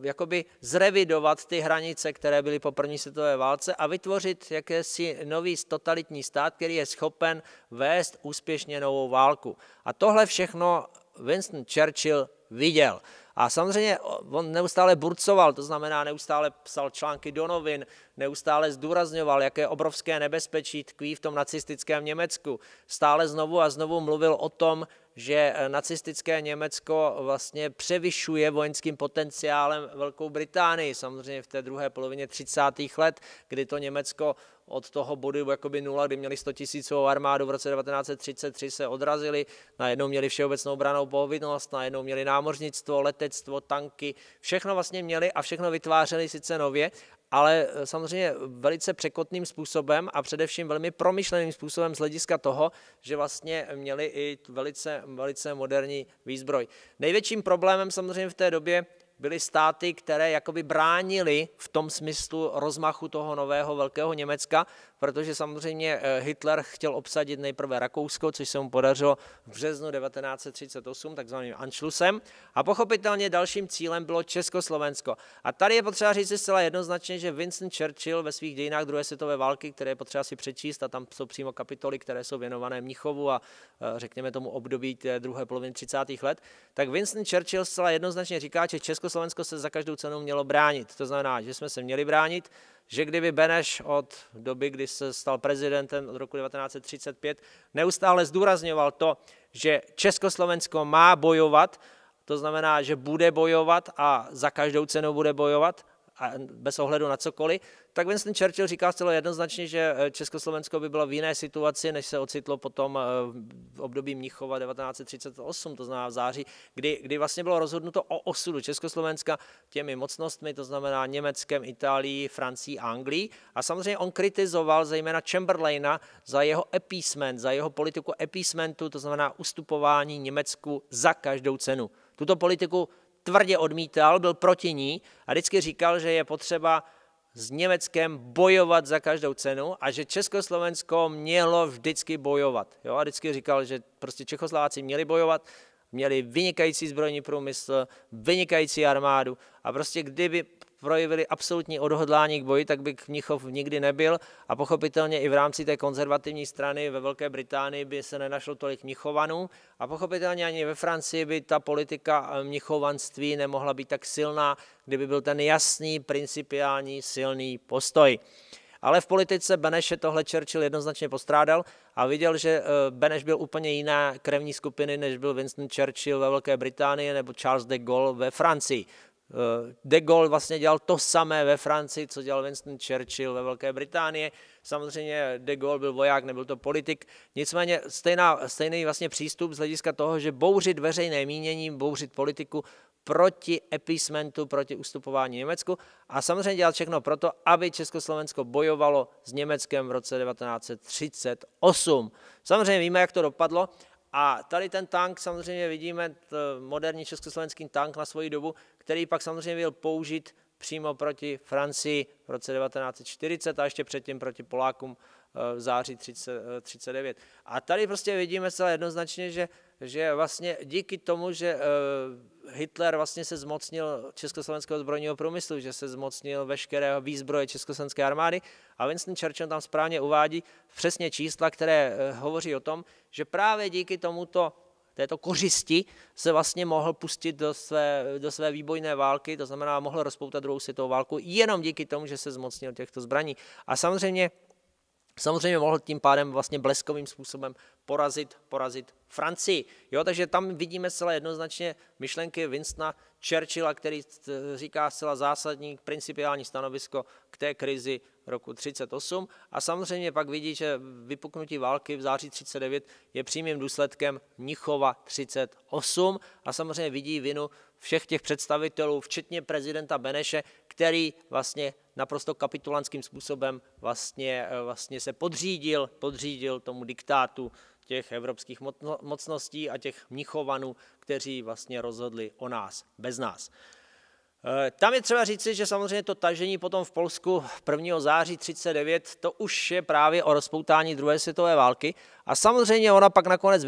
jakoby zrevi zrevidovat ty hranice, které byly po první světové válce a vytvořit jakési nový totalitní stát, který je schopen vést úspěšně novou válku. A tohle všechno Winston Churchill viděl. A samozřejmě on neustále burcoval, to znamená neustále psal články do novin, neustále zdůrazňoval, jaké obrovské nebezpečí tkví v tom nacistickém Německu. Stále znovu a znovu mluvil o tom, že e, nacistické Německo vlastně převyšuje vojenským potenciálem Velkou Británii, samozřejmě v té druhé polovině 30. let, kdy to Německo od toho bodu jakoby nula, kdy měli 100 tisícovou armádu v roce 1933 se odrazili, najednou měli všeobecnou obranou povinnost, najednou měli námořnictvo, letectvo, tanky, všechno vlastně měli a všechno vytvářeli sice nově, ale eh, samozřejmě velice překotným způsobem a především velmi promyšleným způsobem z hlediska toho, že vlastně měli i velice, velice moderní výzbroj. Největším problémem samozřejmě v té době byly státy, které jakoby bránili v tom smyslu rozmachu toho nového velkého Německa, protože samozřejmě eh, Hitler chtěl obsadit nejprve Rakousko, což se mu podařilo v březnu 1938, takzvaným Anschlussem. A pochopitelně dalším cílem bylo Československo. A tady je potřeba říct si zcela jednoznačně, že Winston Churchill ve svých dějinách druhé světové války, které je potřeba si přečíst, a tam jsou přímo kapitoly, které jsou věnované Mnichovu a eh, řekněme tomu období té druhé poloviny 30. let, tak Winston Churchill zcela jednoznačně říká, že Česko Československo se za každou cenu mělo bránit. To znamená, že jsme se měli bránit, že kdyby Beneš od doby, kdy se stal prezidentem od roku 1935, neustále zdůrazňoval to, že Československo má bojovat, to znamená, že bude bojovat a za každou cenu bude bojovat, a bez ohledu na cokoliv, tak Winston Churchill říká zcela jednoznačně, že eh, Československo by bylo v jiné situaci, než se ocitlo potom eh, v období Mnichova 1938, to znamená v září, kdy, kdy vlastně bylo rozhodnuto o osudu Československa těmi mocnostmi, to znamená Německem, Itálií, Francií Anglii. Anglií. A samozřejmě on kritizoval zejména Chamberlaina za jeho appeasement, za jeho politiku appeasementu, to znamená ustupování Německu za každou cenu. Tuto politiku tvrdě odmítal, byl proti ní a vždycky říkal, že je potřeba s Německem bojovat za každou cenu a že Československo mělo vždycky bojovat. Jo? A vždycky říkal, že prostě Čechoslováci měli bojovat, měli vynikající zbrojní průmysl, vynikající armádu a prostě kdyby projevili absolutní odhodlání k boji, tak by Knichov nikdy nebyl a pochopitelně i v rámci té konzervativní strany ve Velké Británii by se nenašlo tolik Mnichovanů a pochopitelně ani ve Francii by ta politika eh, mnichovanství nemohla být tak silná, kdyby byl ten jasný, principiální, silný postoj. Ale v politice Beneše tohle Churchill jednoznačně postrádal a viděl, že eh, Beneš byl úplně jiná krevní skupiny, než byl Winston Churchill ve Velké Británii nebo Charles de Gaulle ve Francii. Eh, De Gaulle vlastně dělal to samé ve Francii, co dělal Winston Churchill ve Velké Británii. Samozřejmě De Gaulle byl voják, nebyl to politik. Nicméně stejná, stejný vlastně přístup z hlediska toho, že bouřit veřejné mínění, bouřit politiku proti epicementu, proti ustupování Německu a samozřejmě dělat všechno proto, aby Československo bojovalo s Německem v roce 1938. Samozřejmě víme, jak to dopadlo a tady ten tank samozřejmě vidíme, moderní československý tank na svoji dobu, který pak samozřejmě byl použit přímo proti Francii v roce 1940 a ještě předtím proti Polákům e, v září 1939. E, a tady prostě vidíme celé jednoznačně, že, že vlastně díky tomu, že e, Hitler vlastně se zmocnil československého zbrojního průmyslu, že se zmocnil veškerého výzbroje československé armády a Winston Churchill tam správně uvádí přesně čísla, které eh, hovoří o tom, že právě díky tomuto této kořisti se vlastně mohl pustit do své, do své výbojné války, to znamená mohl rozpoutat druhou světovou válku jenom díky tomu, že se zmocnil těchto zbraní. A samozřejmě Samozřejmě mohl tím pádem vlastně bleskovým způsobem porazit, porazit Francii. Jo, takže tam vidíme zcela jednoznačně myšlenky Winstona Churchilla, který říká zcela zásadní principiální stanovisko k té krizi roku 38 a samozřejmě pak vidí, že vypuknutí války v září 39 je přímým důsledkem Nichova 38 a samozřejmě vidí vinu všech těch představitelů, včetně prezidenta Beneše, který vlastně naprosto kapitulantským způsobem vlastně, eh, vlastně se podřídil, podřídil tomu diktátu těch evropských mocností a těch mnichovanů, kteří vlastně rozhodli o nás, bez nás. E, tam je třeba říci, že samozřejmě to tažení potom v Polsku 1. září 39, to už je právě o rozpoutání druhé světové války a samozřejmě ona pak nakonec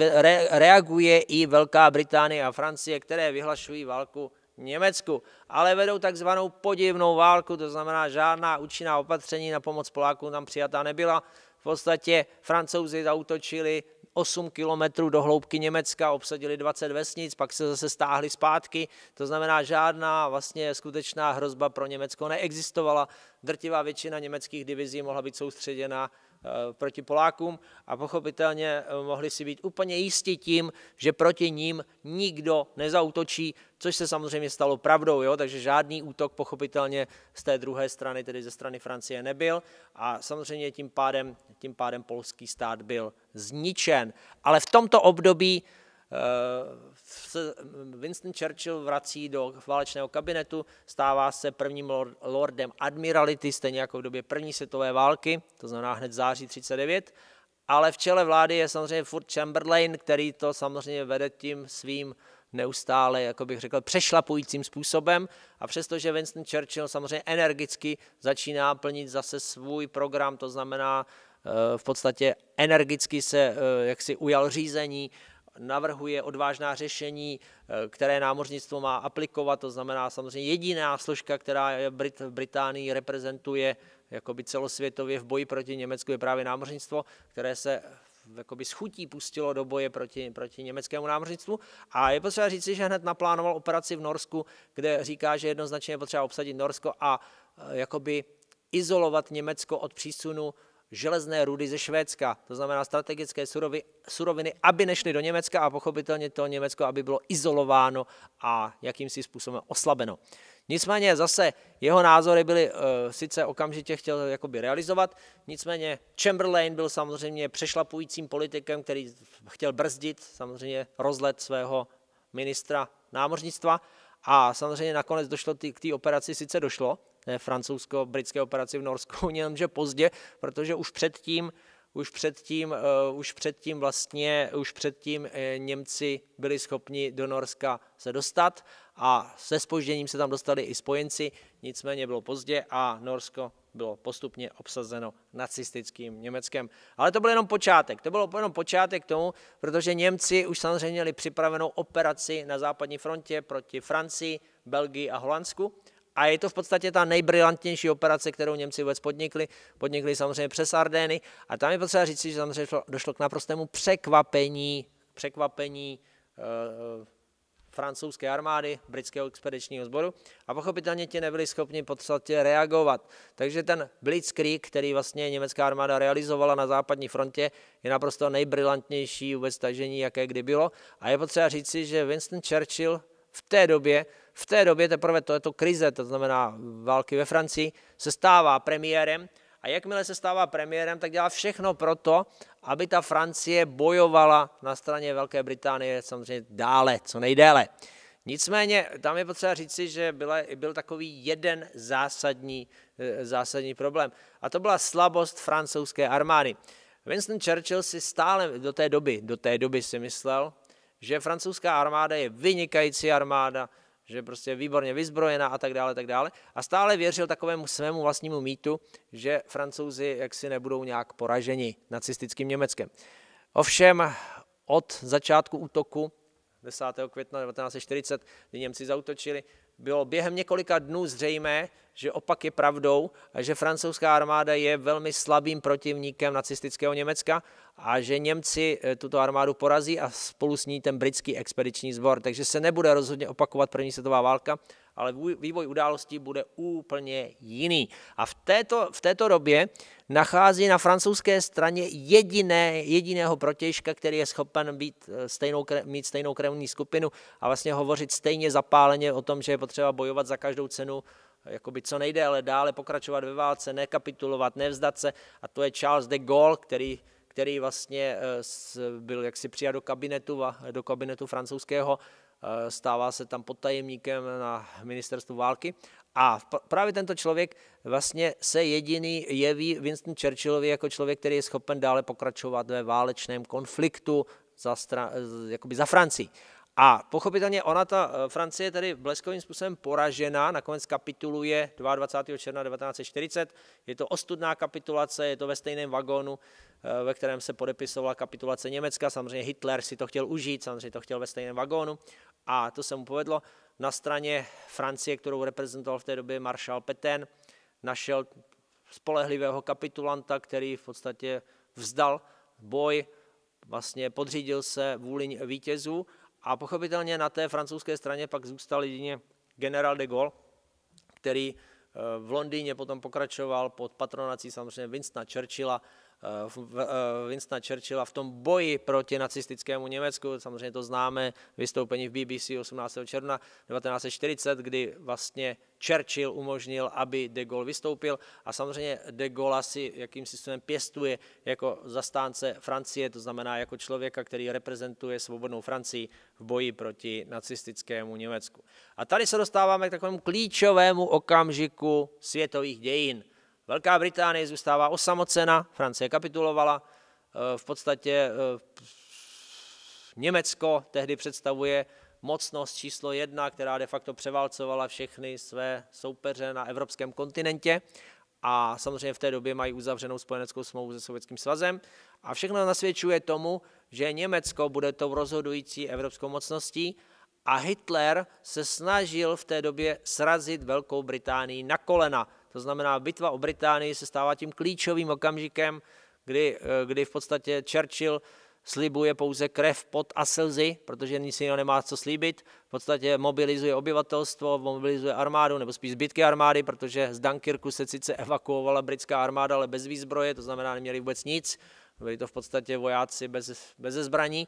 reaguje i Velká Británie a Francie, které vyhlašují válku Německu, ale vedou takzvanou podivnou válku, to znamená žádná účinná opatření na pomoc Polákům tam přijatá nebyla. V podstatě francouzi zautočili 8 kilometrů do hloubky Německa, obsadili 20 vesnic, pak se zase stáhli zpátky. To znamená, žádná vlastně skutečná hrozba pro Německo neexistovala. Drtivá většina německých divizí mohla být soustředěna Eh, proti Polákům a pochopitelně eh, mohli si být úplně jistí tím, že proti ním nikdo nezautočí, což se samozřejmě stalo pravdou, jo? takže žádný útok pochopitelně z té druhé strany, tedy ze strany Francie, nebyl a samozřejmě tím pádem, tím pádem polský stát byl zničen. Ale v tomto období Eh, Winston Churchill vrací do válečného kabinetu, stává se prvním lordem admirality, stejně jako v době první světové války, to znamená hned v září 39, ale v čele vlády je samozřejmě furt Chamberlain, který to samozřejmě vede tím svým neustále, jako bych řekl, přešlapujícím způsobem a přestože Winston Churchill samozřejmě energicky začíná plnit zase svůj program, to znamená eh, v podstatě energicky se eh, jaksi ujal řízení navrhuje odvážná řešení, eh, které námořnictvo má aplikovat, to znamená samozřejmě jediná složka, která Brit, v Británii reprezentuje jakoby celosvětově v boji proti Německu je právě námořnictvo, které se jakoby s chutí pustilo do boje proti, proti německému námořnictvu. A je potřeba říci, že hned naplánoval operaci v Norsku, kde říká, že jednoznačně je potřeba obsadit Norsko a eh, jakoby izolovat Německo od přísunu železné rudy ze Švédska, to znamená strategické suroviny, aby nešly do Německa a pochopitelně to Německo, aby bylo izolováno a jakýmsi způsobem oslabeno. Nicméně zase jeho názory byly e, sice okamžitě chtěl jakoby realizovat, nicméně Chamberlain byl samozřejmě přešlapujícím politikem, který chtěl brzdit samozřejmě rozlet svého ministra námořnictva a samozřejmě nakonec došlo k té operaci, sice došlo, té francouzsko-britské operaci v Norsku, [LAUGHS] jenomže pozdě, protože už předtím už předtím, uh, už předtím vlastně, už předtím uh, Němci byli schopni do Norska se dostat a se spožděním se tam dostali i spojenci, nicméně bylo pozdě a Norsko bylo postupně obsazeno nacistickým Německem. Ale to byl jenom počátek. To bylo jenom počátek tomu, protože Němci už samozřejmě měli připravenou operaci na západní frontě proti Francii, Belgii a Holandsku. A je to v podstatě ta nejbrilantnější operace, kterou Němci vůbec podnikli. Podnikli samozřejmě přes Ardény. A tam je potřeba říct, že samozřejmě došlo k naprostému překvapení, překvapení e, francouzské armády, britského expedičního sboru a pochopitelně ti nebyli schopni v podstatě reagovat. Takže ten Blitzkrieg, který vlastně německá armáda realizovala na západní frontě, je naprosto nejbrilantnější vůbec tažení, jaké kdy bylo. A je potřeba říci, že Winston Churchill v té době v té době teprve to je to krize, to znamená války ve Francii, se stává premiérem a jakmile se stává premiérem, tak dělá všechno proto, aby ta Francie bojovala na straně Velké Británie samozřejmě dále, co nejdéle. Nicméně tam je potřeba říci, že byla, byl takový jeden zásadní, eh, zásadní problém. A to byla slabost francouzské armády. Winston Churchill si stále do té doby, do té doby si myslel, že francouzská armáda je vynikající armáda, že prostě výborně vyzbrojená a tak dále, tak dále. A stále věřil takovému svému vlastnímu mýtu, že francouzi jaksi nebudou nějak poraženi nacistickým Německem. Ovšem od začátku útoku 10. května 1940, kdy Němci zautočili, bylo během několika dnů zřejmé, že opak je pravdou a že francouzská armáda je velmi slabým protivníkem nacistického Německa a že Němci eh, tuto armádu porazí a spolu s ní ten britský expediční sbor. Takže se nebude rozhodně opakovat první světová válka, ale vývoj událostí bude úplně jiný. A v této, v této době nachází na francouzské straně jediné, jediného protěžka, který je schopen být eh, stejnou, mít stejnou krevní skupinu a vlastně hovořit stejně zapáleně o tom, že je potřeba bojovat za každou cenu eh, jakoby co nejde, ale dále pokračovat ve válce, nekapitulovat, nevzdat se. A to je Charles de Gaulle, který, který vlastně eh, byl jaksi přijat do kabinetu, do kabinetu francouzského Eh, stává se tam podtajemníkem na ministerstvu války a právě tento člověk vlastně se jediný jeví Winston Churchillovi jako člověk, který je schopen dále pokračovat ve válečném konfliktu za, stra- jakoby za Francii. A pochopitelně ona, ta eh, Francie, je tady bleskovým způsobem poražena, nakonec kapituluje 22. června 1940. Je to ostudná kapitulace, je to ve stejném vagónu, eh, ve kterém se podepisovala kapitulace Německa. Samozřejmě Hitler si to chtěl užít, samozřejmě to chtěl ve stejném vagónu a to se mu povedlo. Na straně Francie, kterou reprezentoval v té době maršál Petén, našel spolehlivého kapitulanta, který v podstatě vzdal boj, vlastně podřídil se vůli vítězů a pochopitelně na té francouzské straně pak zůstal jedině generál de Gaulle, který eh, v Londýně potom pokračoval pod patronací samozřejmě Winstona Churchilla Eh, eh, Winstona Churchilla v tom boji proti nacistickému Německu. Samozřejmě to známe vystoupení v BBC 18. června 1940, kdy vlastně Churchill umožnil, aby de Gaulle vystoupil a samozřejmě de Gaulle asi jakým systémem pěstuje jako zastánce Francie, to znamená jako člověka, který reprezentuje svobodnou Francii v boji proti nacistickému Německu. A tady se dostáváme k takovému klíčovému okamžiku světových dějin – Velká Británie zůstává osamocena, Francie kapitulovala, eh, v podstatě eh, Německo tehdy představuje mocnost číslo jedna, která de facto převálcovala všechny své soupeře na evropském kontinentě a samozřejmě v té době mají uzavřenou spojeneckou smlouvu se Sovětským svazem a všechno nasvědčuje tomu, že Německo bude tou rozhodující evropskou mocností a Hitler se snažil v té době srazit Velkou Británii na kolena. To znamená, bitva o Británii se stává tím klíčovým okamžikem, kdy, eh, kdy v podstatě Churchill slibuje pouze krev, pot a slzy, protože nic jiného nemá co slíbit. V podstatě mobilizuje obyvatelstvo, mobilizuje armádu, nebo spíš zbytky armády, protože z Dunkirku se sice evakuovala britská armáda, ale bez výzbroje, to znamená, neměli vůbec nic. Byli to v podstatě vojáci bez, bez zbraní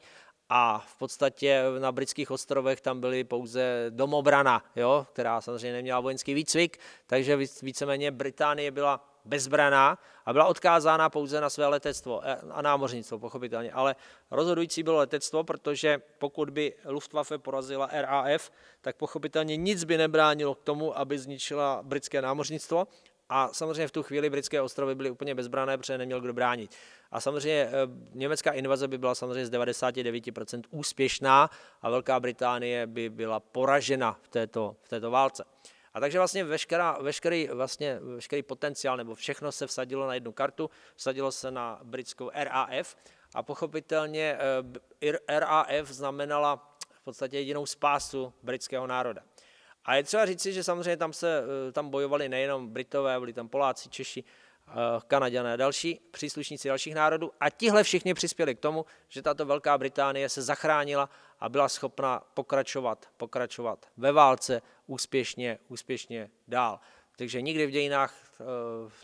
a v podstatě na britských ostrovech tam byly pouze domobrana, jo, která samozřejmě neměla vojenský výcvik, takže víceméně Británie byla bezbraná a byla odkázána pouze na své letectvo eh, a námořnictvo, pochopitelně. Ale rozhodující bylo letectvo, protože pokud by Luftwaffe porazila RAF, tak pochopitelně nic by nebránilo k tomu, aby zničila britské námořnictvo a samozřejmě v tu chvíli britské ostrovy byly úplně bezbrané, protože neměl kdo bránit. A samozřejmě eh, německá invaze by byla samozřejmě z 99% úspěšná a Velká Británie by byla poražena v této, v této válce. A takže vlastně veškerá, veškerý, vlastně veškerý potenciál nebo všechno se vsadilo na jednu kartu, vsadilo se na britskou RAF a pochopitelně eh, RAF znamenala v podstatě jedinou spásu britského národa. A je třeba říci, že samozřejmě tam se eh, tam bojovali nejenom Britové, byli tam Poláci, Češi, eh, Kanaďané, další příslušníci dalších národů a tihle všichni přispěli k tomu, že tato Velká Británie se zachránila a byla schopna pokračovat, pokračovat ve válce úspěšně, úspěšně dál. Takže nikdy v dějinách eh,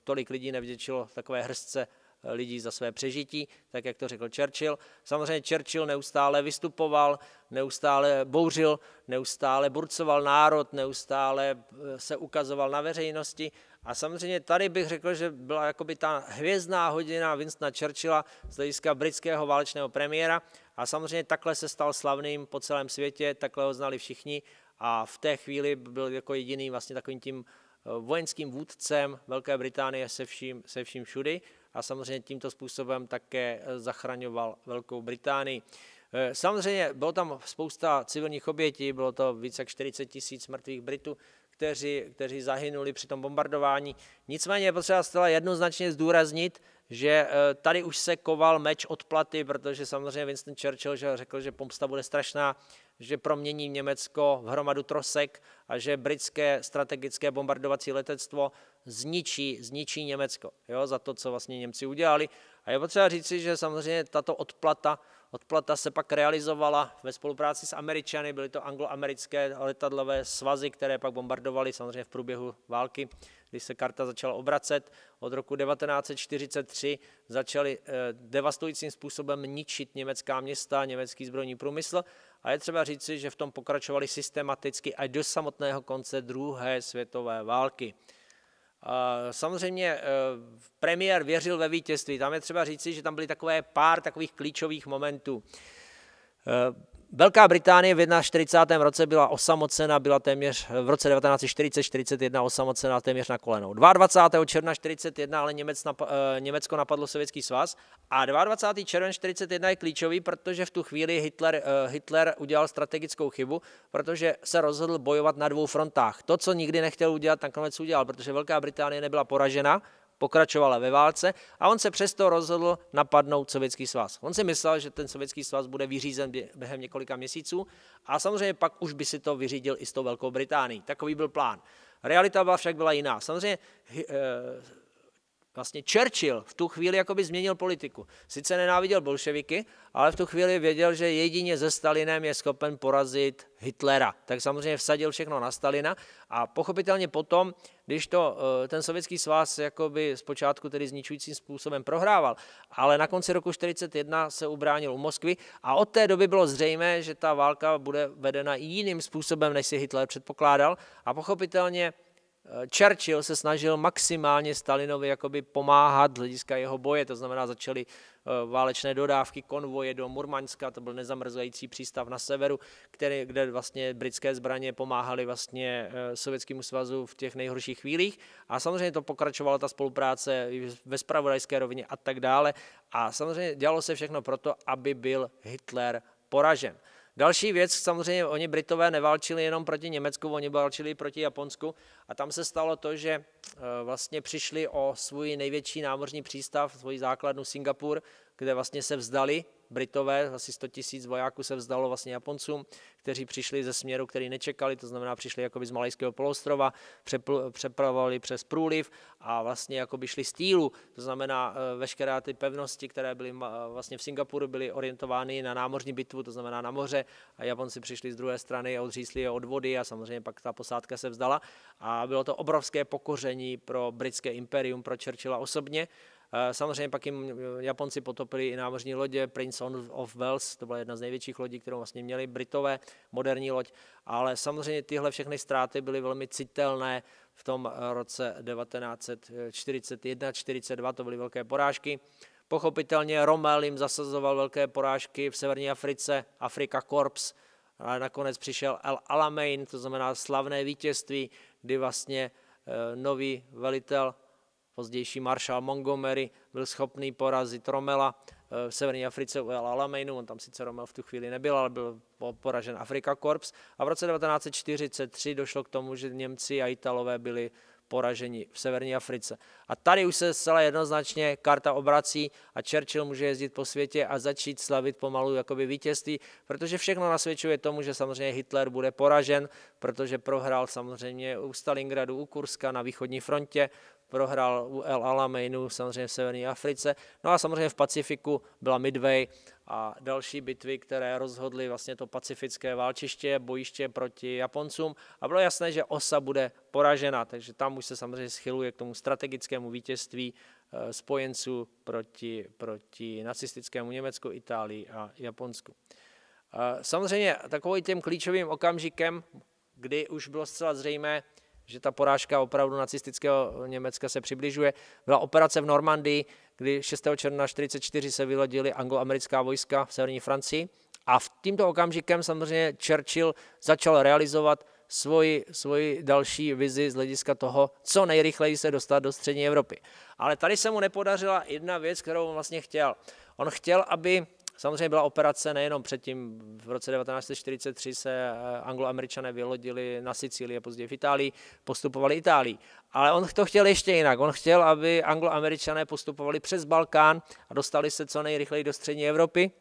tolik lidí nevděčilo takové hrstce lidí za své přežití, tak jak to řekl Churchill. Samozřejmě Churchill neustále vystupoval, neustále bouřil, neustále burcoval národ, neustále eh, se ukazoval na veřejnosti. A samozřejmě tady bych řekl, že byla jakoby ta hvězdná hodina Winstona Churchilla z hlediska britského válečného premiéra. A samozřejmě takhle se stal slavným po celém světě, takhle ho znali všichni a v té chvíli byl jako jediný vlastně takovým tím eh, vojenským vůdcem Velké Británie se vším, se vším všudy a samozřejmě tímto způsobem také eh, zachraňoval Velkou Británii. Eh, samozřejmě bylo tam spousta civilních obětí, bylo to více jak 40 tisíc mrtvých Britů, kteří, kteří zahynuli při tom bombardování. Nicméně je potřeba zcela jednoznačně zdůraznit, že eh, tady už se koval meč odplaty, protože samozřejmě Winston Churchill že řekl, že pomsta bude strašná, že promění Německo v hromadu trosek a že britské strategické bombardovací letectvo zničí, zničí Německo jo, za to, co vlastně Němci udělali. A je potřeba říci, že samozřejmě tato odplata Odplata se pak realizovala ve spolupráci s Američany, byly to angloamerické letadlové svazy, které pak bombardovaly samozřejmě v průběhu války, když se karta začala obracet. Od roku 1943 začaly eh, devastujícím způsobem ničit německá města, německý zbrojní průmysl a je třeba říci, že v tom pokračovali systematicky až do samotného konce druhé světové války. Eh, samozřejmě eh, premiér věřil ve vítězství. Tam je třeba říci, že tam byly takové pár takových klíčových momentů. Eh, Velká Británie v 41. roce byla osamocena, byla téměř v roce 1940-41 osamocena téměř na kolenou. 22. června 41 ale Němec nap- eh, Německo napadlo Sovětský svaz a 22. červen 41 je klíčový, protože v tu chvíli Hitler, eh, Hitler udělal strategickou chybu, protože se rozhodl bojovat na dvou frontách. To, co nikdy nechtěl udělat, tak nakonec udělal, protože Velká Británie nebyla poražena pokračovala ve válce a on se přesto rozhodl napadnout Sovětský svaz. On si myslel, že ten Sovětský svaz bude vyřízen během několika měsíců a samozřejmě pak už by si to vyřídil i s tou Velkou Británií. Takový byl plán. Realita byla však byla jiná. Samozřejmě eh, Vlastně Churchill v tu chvíli jakoby změnil politiku. Sice nenáviděl bolševiky, ale v tu chvíli věděl, že jedině ze Stalinem je schopen porazit Hitlera. Tak samozřejmě vsadil všechno na Stalina a pochopitelně potom, když to eh, ten sovětský svaz jakoby zpočátku tedy zničujícím způsobem prohrával, ale na konci roku 1941 se ubránil u Moskvy a od té doby bylo zřejmé, že ta válka bude vedena jiným způsobem, než si Hitler předpokládal a pochopitelně Eh, Churchill se snažil maximálně Stalinovi jakoby pomáhat z hlediska jeho boje, to znamená začaly eh, válečné dodávky, konvoje do Murmanska, to byl nezamrzající přístav na severu, který, kde vlastně britské zbraně pomáhaly vlastně eh, Sovětskému svazu v těch nejhorších chvílích. A samozřejmě to pokračovala ta spolupráce ve spravodajské rovině a tak dále. A samozřejmě dělalo se všechno proto, aby byl Hitler poražen. Další věc, samozřejmě oni Britové neválčili jenom proti Německu, oni válčili proti Japonsku a tam se stalo to, že eh, vlastně přišli o svůj největší námořní přístav, svůj základnu Singapur, kde vlastně se vzdali Britové, asi 100 tisíc vojáků se vzdalo vlastně Japoncům, kteří přišli ze směru, který nečekali, to znamená přišli jakoby z Malajského poloostrova, přepravovali přes průliv a vlastně jakoby šli z týlu, to znamená eh, veškeré ty pevnosti, které byly eh, vlastně v Singapuru, byly orientovány na námořní bitvu, to znamená na moře a Japonci přišli z druhé strany a odřísli je od vody a samozřejmě pak ta posádka se vzdala a bylo to obrovské pokoření pro britské imperium, pro Churchilla osobně Eh, samozřejmě pak jim eh, Japonci potopili i námořní lodě, Prince of Wales, to byla jedna z největších lodí, kterou vlastně měli Britové, moderní loď, ale samozřejmě tyhle všechny ztráty byly velmi citelné v tom eh, roce 1941-42, to byly velké porážky. Pochopitelně Rommel jim zasazoval velké porážky v severní Africe, Afrika Korps, a nakonec přišel El Alamein, to znamená slavné vítězství, kdy vlastně nový velitel pozdější maršál Montgomery byl schopný porazit Romela eh, v Severní Africe u El Alameinu, on tam sice Romel v tu chvíli nebyl, ale byl poražen Afrika Korps. A v roce 1943 došlo k tomu, že Němci a Italové byli poraženi v Severní Africe. A tady už se zcela jednoznačně karta obrací a Churchill může jezdit po světě a začít slavit pomalu jakoby vítězství, protože všechno nasvědčuje tomu, že samozřejmě Hitler bude poražen, protože prohrál samozřejmě u Stalingradu, u Kurska na východní frontě, prohrál u El Alameinu, samozřejmě v Severní Africe. No a samozřejmě v Pacifiku byla Midway a další bitvy, které rozhodly vlastně to pacifické válčiště, bojiště proti Japoncům a bylo jasné, že osa bude poražena, takže tam už se samozřejmě schyluje k tomu strategickému vítězství eh, spojenců proti, proti nacistickému Německu, Itálii a Japonsku. Eh, samozřejmě takovým tím klíčovým okamžikem, kdy už bylo zcela zřejmé, že ta porážka opravdu nacistického Německa se přibližuje. Byla operace v Normandii, kdy 6. června 1944 se vylodili angloamerická vojska v severní Francii a v tímto okamžikem samozřejmě Churchill začal realizovat svoji, svoji další vizi z hlediska toho, co nejrychleji se dostat do střední Evropy. Ale tady se mu nepodařila jedna věc, kterou on vlastně chtěl. On chtěl, aby Samozřejmě byla operace nejenom předtím, v roce 1943 se eh, angloameričané vylodili na Sicílii a později v Itálii, postupovali Itálii. Ale on to chtěl ještě jinak. On chtěl, aby angloameričané postupovali přes Balkán a dostali se co nejrychleji do střední Evropy,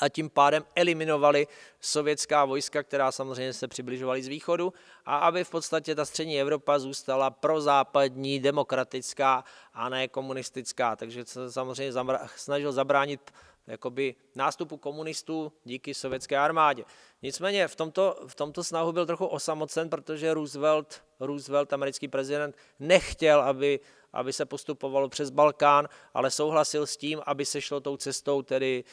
a tím pádem eliminovali sovětská vojska, která samozřejmě se přibližovaly z východu a aby v podstatě ta střední Evropa zůstala prozápadní, demokratická a ne komunistická. Takže se samozřejmě zamra- snažil zabránit jakoby nástupu komunistů díky sovětské armádě. Nicméně v tomto, v tomto snahu byl trochu osamocen, protože Roosevelt, Roosevelt, americký prezident, nechtěl, aby aby se postupovalo přes Balkán, ale souhlasil s tím, aby se šlo tou cestou tedy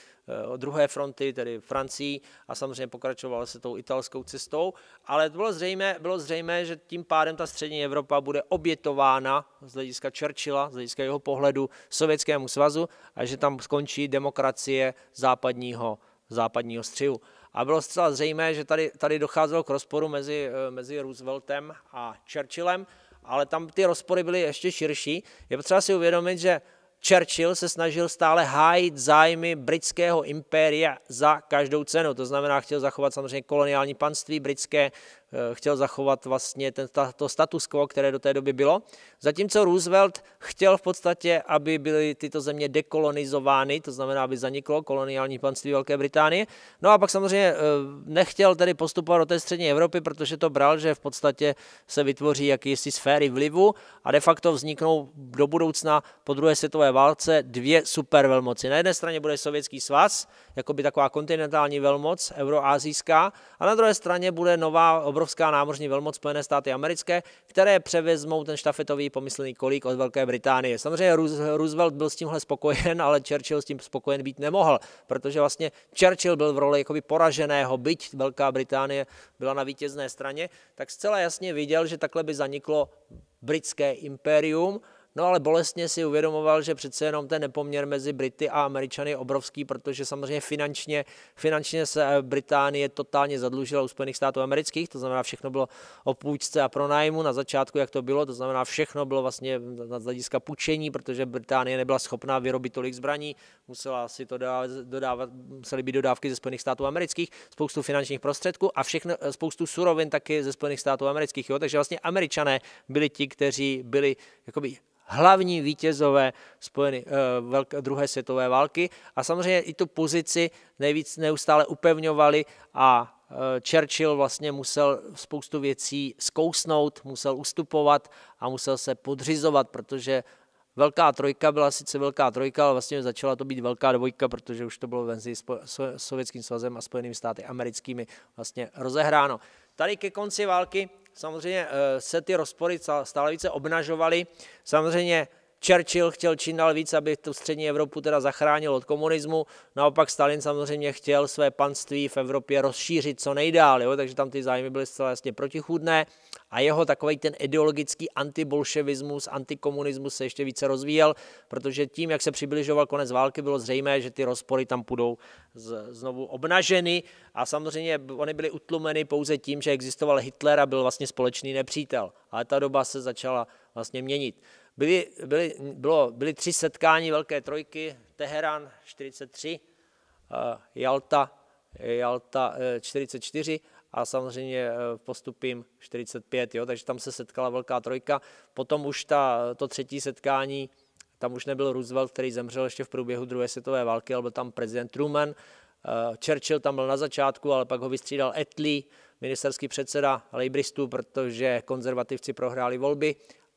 eh, druhé fronty, tedy Francii a samozřejmě pokračovalo se tou italskou cestou, ale bylo zřejmé, bylo zřejmé, že tím pádem ta střední Evropa bude obětována z hlediska Churchilla, z hlediska jeho pohledu Sovětskému svazu a že tam skončí demokracie západního, západního střihu. A bylo zcela zřejmé, že tady, tady docházelo k rozporu mezi, eh, mezi Rooseveltem a Churchillem ale tam ty rozpory byly ještě širší. Je potřeba si uvědomit, že Churchill se snažil stále hájit zájmy britského impéria za každou cenu. To znamená, chtěl zachovat samozřejmě koloniální panství britské, Eh, chtěl zachovat vlastně ten, to status quo, které do té doby bylo. Zatímco Roosevelt chtěl v podstatě, aby byly tyto země dekolonizovány, to znamená, aby zaniklo koloniální panství Velké Británie. No a pak samozřejmě eh, nechtěl tedy postupovat do té střední Evropy, protože to bral, že v podstatě se vytvoří jakýsi sféry vlivu a de facto vzniknou do budoucna po druhé světové válce dvě supervelmoci. Na jedné straně bude Sovětský svaz, jako by taková kontinentální velmoc euroazijská, a na druhé straně bude nová obrovská obrovská námořní velmoc Spojené státy americké, které převezmou ten štafetový pomyslný kolík od Velké Británie. Samozřejmě Roosevelt byl s tímhle spokojen, ale Churchill s tím spokojen být nemohl, protože vlastně Churchill byl v roli jakoby poraženého, byť Velká Británie byla na vítězné straně, tak zcela jasně viděl, že takhle by zaniklo britské impérium No ale bolestně si uvědomoval, že přece jenom ten nepoměr mezi Brity a Američany je obrovský, protože samozřejmě finančně, finančně se eh, Británie totálně zadlužila u Spojených států amerických, to znamená všechno bylo o půjčce a pronájmu na začátku, jak to bylo, to znamená všechno bylo vlastně na hlediska půjčení, protože Británie nebyla schopná vyrobit tolik zbraní, musela si to dodávat, musely být dodávky ze Spojených států amerických, spoustu finančních prostředků a všechno, eh, spoustu surovin taky ze Spojených států amerických. Jo? Takže vlastně američané byli ti, kteří byli jakoby hlavní vítězové spojený, eh, velké, druhé světové války a samozřejmě i tu pozici nejvíc neustále upevňovali a eh, Churchill vlastně musel spoustu věcí zkousnout, musel ustupovat a musel se podřizovat, protože Velká trojka byla sice velká trojka, ale vlastně začala to být velká dvojka, protože už to bylo mezi Sovětským svazem a Spojenými státy americkými vlastně rozehráno. Tady ke konci války Samozřejmě eh, se ty rozpory stále více obnažovaly. Samozřejmě Churchill chtěl čím dál víc, aby tu střední Evropu teda zachránil od komunismu. Naopak Stalin samozřejmě chtěl své panství v Evropě rozšířit co nejdál, jo? takže tam ty zájmy byly zcela jasně protichůdné a jeho takový ten ideologický antibolševismus, antikomunismus se ještě více rozvíjel, protože tím, jak se přibližoval konec války, bylo zřejmé, že ty rozpory tam půjdou z, znovu obnaženy a samozřejmě oni byly utlumeny pouze tím, že existoval Hitler a byl vlastně společný nepřítel. Ale ta doba se začala vlastně měnit. Byly, byly, bylo, byly tři setkání velké trojky, Teherán 43, eh, Jalta, Jalta 44 eh, a samozřejmě eh, postupím 45, jo, takže tam se setkala velká trojka. Potom už ta, to třetí setkání, tam už nebyl Roosevelt, který zemřel ještě v průběhu druhé světové války, ale byl tam prezident Truman, Churchill tam byl na začátku, ale pak ho vystřídal Etli, ministerský předseda Labouristů, protože konzervativci prohráli volby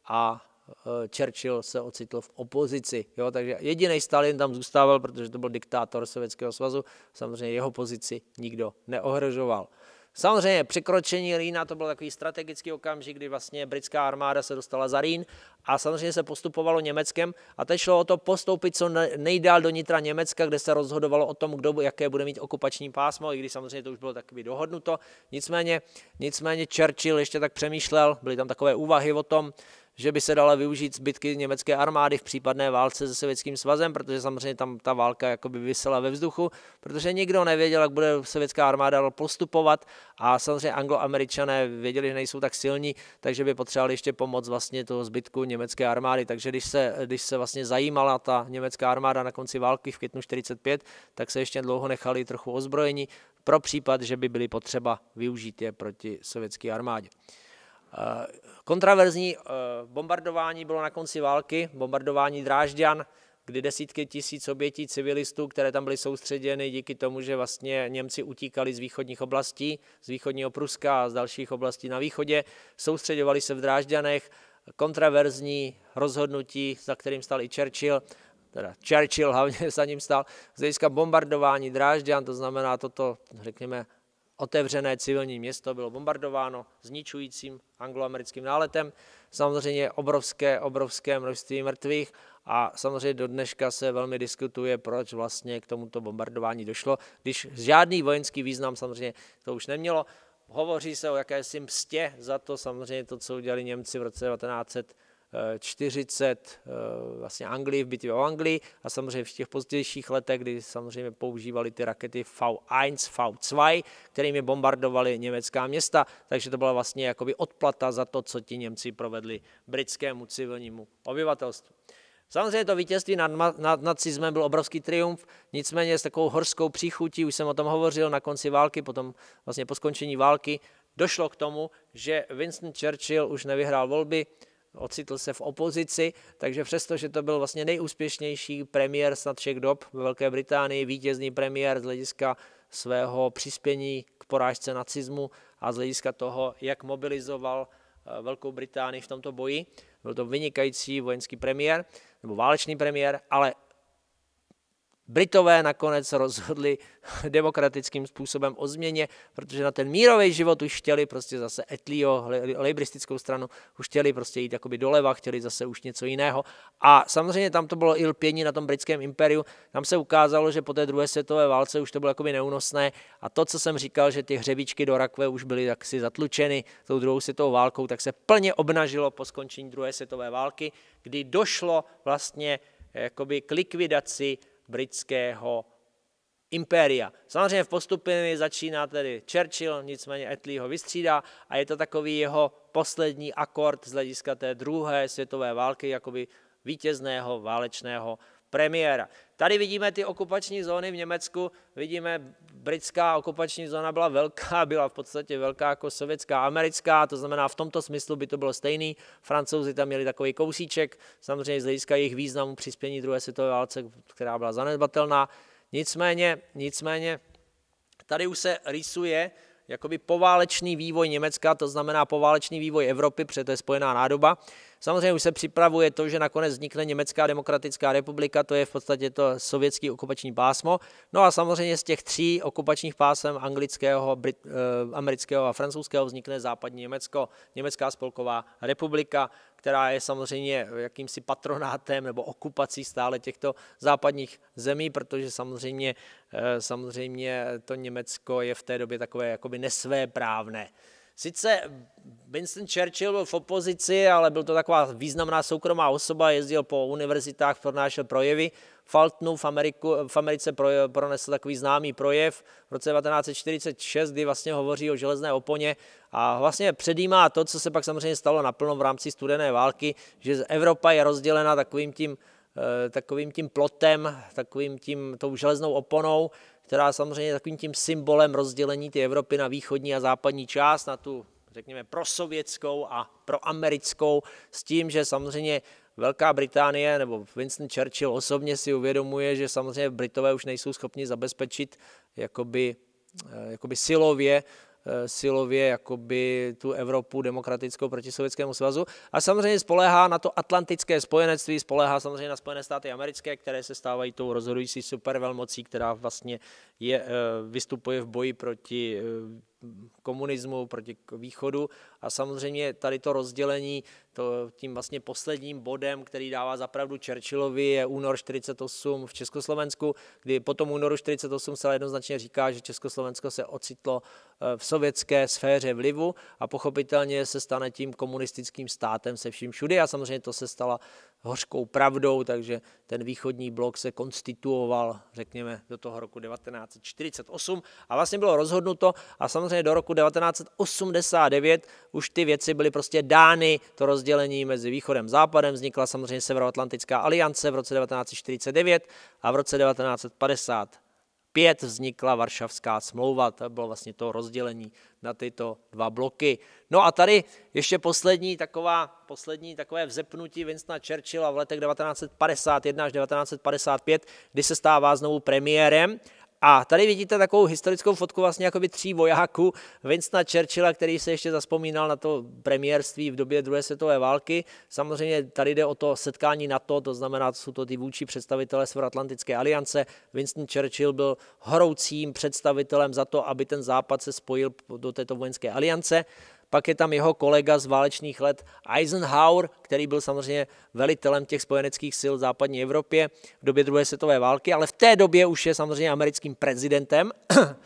a Eh, Churchill se ocitl v opozici. Jo? Takže jediný Stalin tam zůstával, protože to byl diktátor Sovětského svazu. Samozřejmě jeho pozici nikdo neohrožoval. Samozřejmě překročení Rýna to byl takový strategický okamžik, kdy vlastně britská armáda se dostala za Rýn a samozřejmě se postupovalo Německem a teď šlo o to postoupit co nejdál do nitra Německa, kde se rozhodovalo o tom, kdo, jaké bude mít okupační pásmo, i když samozřejmě to už bylo takový dohodnuto. Nicméně, nicméně Churchill ještě tak přemýšlel, byly tam takové úvahy o tom, že by se dala využít zbytky německé armády v případné válce se Sovětským svazem, protože samozřejmě tam ta válka jakoby vysela ve vzduchu, protože nikdo nevěděl, jak bude sovětská armáda postupovat a samozřejmě angloameričané věděli, že nejsou tak silní, takže by potřebovali ještě pomoc vlastně toho zbytku německé armády. Takže když se, když se vlastně zajímala ta německá armáda na konci války v květnu 45, tak se ještě dlouho nechali trochu ozbrojení pro případ, že by byly potřeba využít je proti sovětské armádě. Kontraverzní eh, bombardování bylo na konci války, bombardování Drážďan, kdy desítky tisíc obětí civilistů, které tam byly soustředěny díky tomu, že vlastně Němci utíkali z východních oblastí, z východního Pruska a z dalších oblastí na východě, soustředovali se v Drážďanech, kontraverzní rozhodnutí, za kterým stal i Churchill, teda Churchill hlavně [LAUGHS] za ním stál, z hlediska bombardování Drážďan, to znamená toto, řekněme, otevřené civilní město bylo bombardováno zničujícím angloamerickým náletem. Samozřejmě obrovské, obrovské množství mrtvých a samozřejmě do dneška se velmi diskutuje, proč vlastně k tomuto bombardování došlo, když žádný vojenský význam samozřejmě to už nemělo. Hovoří se o jakési mstě za to, samozřejmě to, co udělali Němci v roce 1900 40 eh, vlastně Anglii v bitvě o Anglii a samozřejmě v těch pozdějších letech, kdy samozřejmě používali ty rakety V1, V2, kterými bombardovali německá města, takže to byla vlastně jakoby odplata za to, co ti Němci provedli britskému civilnímu obyvatelstvu. Samozřejmě to vítězství nad, nad nacismem byl obrovský triumf, nicméně s takovou horskou příchutí, už jsem o tom hovořil na konci války, potom vlastně po skončení války, došlo k tomu, že Winston Churchill už nevyhrál volby, ocitl se v opozici, takže přesto, že to byl vlastně nejúspěšnější premiér snad všech dob ve Velké Británii, vítězný premiér z hlediska svého přispění k porážce nacismu a z hlediska toho, jak mobilizoval eh, Velkou Británii v tomto boji. Byl to vynikající vojenský premiér nebo válečný premiér, ale Britové nakonec rozhodli [LAUGHS] demokratickým způsobem o změně, protože na ten mírový život už chtěli prostě zase etlio, lejbristickou stranu, už chtěli prostě jít jakoby doleva, chtěli zase už něco jiného. A samozřejmě tam to bylo i lpění na tom britském impériu. Tam se ukázalo, že po té druhé světové válce už to bylo jakoby neúnosné a to, co jsem říkal, že ty hřebičky do rakve už byly jaksi zatlučeny tou druhou světovou válkou, tak se plně obnažilo po skončení druhé světové války, kdy došlo vlastně eh, jakoby k likvidaci britského impéria. Samozřejmě v postupy začíná tedy Churchill, nicméně Etli ho vystřídá a je to takový jeho poslední akord z hlediska té druhé světové války, jakoby vítězného válečného premiéra. Tady vidíme ty okupační zóny v Německu, vidíme, britská okupační zóna byla velká, [LAUGHS] byla v podstatě velká jako sovětská, americká, to znamená v tomto smyslu by to bylo stejný. Francouzi tam měli takový kousíček, samozřejmě z hlediska jejich významu přispění druhé světové válce, která byla zanedbatelná. Nicméně, nicméně tady už se rýsuje jakoby poválečný vývoj Německa, to znamená poválečný vývoj Evropy, protože to je spojená nádoba. Samozřejmě už se připravuje to, že nakonec vznikne Německá demokratická republika, to je v podstatě to sovětský okupační pásmo. No a samozřejmě z těch tří okupačních pásem anglického, Brit, eh, amerického a francouzského vznikne západní Německo, Německá spolková republika, která je samozřejmě jakýmsi patronátem nebo okupací stále těchto západních zemí, protože samozřejmě, eh, samozřejmě to Německo je v té době takové jakoby nesvéprávné. Sice Winston Churchill byl v opozici, ale byl to taková významná soukromá osoba, jezdil po univerzitách, pronášel projevy. Faltnu v, Ameriku, v Americe pronesl takový známý projev v roce 1946, kdy vlastně hovoří o železné oponě a vlastně předjímá to, co se pak samozřejmě stalo naplno v rámci studené války, že Evropa je rozdělena takovým tím, eh, takovým tím plotem, takovým tím tou železnou oponou, která samozřejmě je takovým tím symbolem rozdělení té Evropy na východní a západní část, na tu, řekněme, prosovětskou a proamerickou, s tím, že samozřejmě Velká Británie nebo Winston Churchill osobně si uvědomuje, že samozřejmě Britové už nejsou schopni zabezpečit jakoby, eh, jakoby silově Eh, silově jakoby tu Evropu demokratickou proti Sovětskému svazu. A samozřejmě spolehá na to atlantické spojenectví, spolehá samozřejmě na Spojené státy americké, které se stávají tou rozhodující supervelmocí, která vlastně je, eh, vystupuje v boji proti eh, komunismu, proti východu a samozřejmě tady to rozdělení to tím vlastně posledním bodem, který dává zapravdu Churchillovi, je únor 48 v Československu, kdy tom únoru 48 se jednoznačně říká, že Československo se ocitlo eh, v sovětské sféře vlivu a pochopitelně se stane tím komunistickým státem se vším všudy a samozřejmě to se stala hořkou pravdou, takže ten východní blok se konstituoval, řekněme, do toho roku 1948 a vlastně bylo rozhodnuto a samozřejmě do roku 1989 už ty věci byly prostě dány, to rozdělení mezi východem a západem, vznikla samozřejmě Severoatlantická aliance v roce 1949 a v roce 1950 1955 vznikla Varšavská smlouva, to bylo vlastně to rozdělení na tyto dva bloky. No a tady ještě poslední, taková, poslední takové vzepnutí Winstona Churchilla v letech 1951 až 1955, kdy se stává znovu premiérem a tady vidíte takovou historickou fotku vlastně jakoby tří vojáků Winstona Churchilla, který se ještě zaspomínal na to premiérství v době druhé světové války. Samozřejmě tady jde o to setkání na to to znamená, to jsou to ty vůči představitelé Svratlantické aliance. Winston Churchill byl horoucím představitelem za to, aby ten západ se spojil do této vojenské aliance. Pak je tam jeho kolega z válečných let Eisenhower, který byl samozřejmě velitelem těch spojeneckých sil v západní Evropě v době druhé světové války, ale v té době už je samozřejmě americkým prezidentem. [CLEARS THROAT]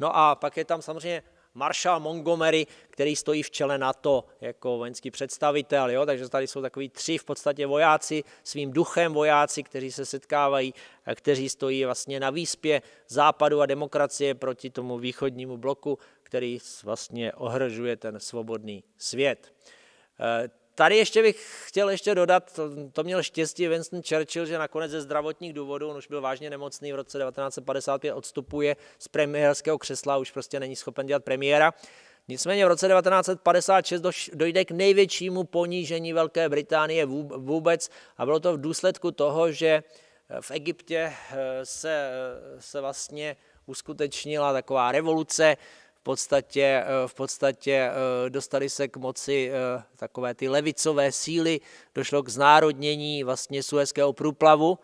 No a pak je tam samozřejmě Marshall Montgomery, který stojí v čele NATO jako vojenský představitel. Jo? Takže tady jsou takový tři v podstatě vojáci, svým duchem vojáci, kteří se setkávají, kteří stojí vlastně na výspě západu a demokracie proti tomu východnímu bloku, který vlastně ohrožuje ten svobodný svět. Eh, tady ještě bych chtěl ještě dodat, to, to měl štěstí Winston Churchill, že nakonec ze zdravotních důvodů, on už byl vážně nemocný v roce 1955, odstupuje z premiérského křesla, už prostě není schopen dělat premiéra. Nicméně v roce 1956 dojde k největšímu ponížení Velké Británie vůbec a bylo to v důsledku toho, že eh, v Egyptě eh, se, se vlastně uskutečnila taková revoluce, v podstatě, eh, v podstatě eh, dostali se k moci eh, takové ty levicové síly, došlo k znárodnění vlastně suezského průplavu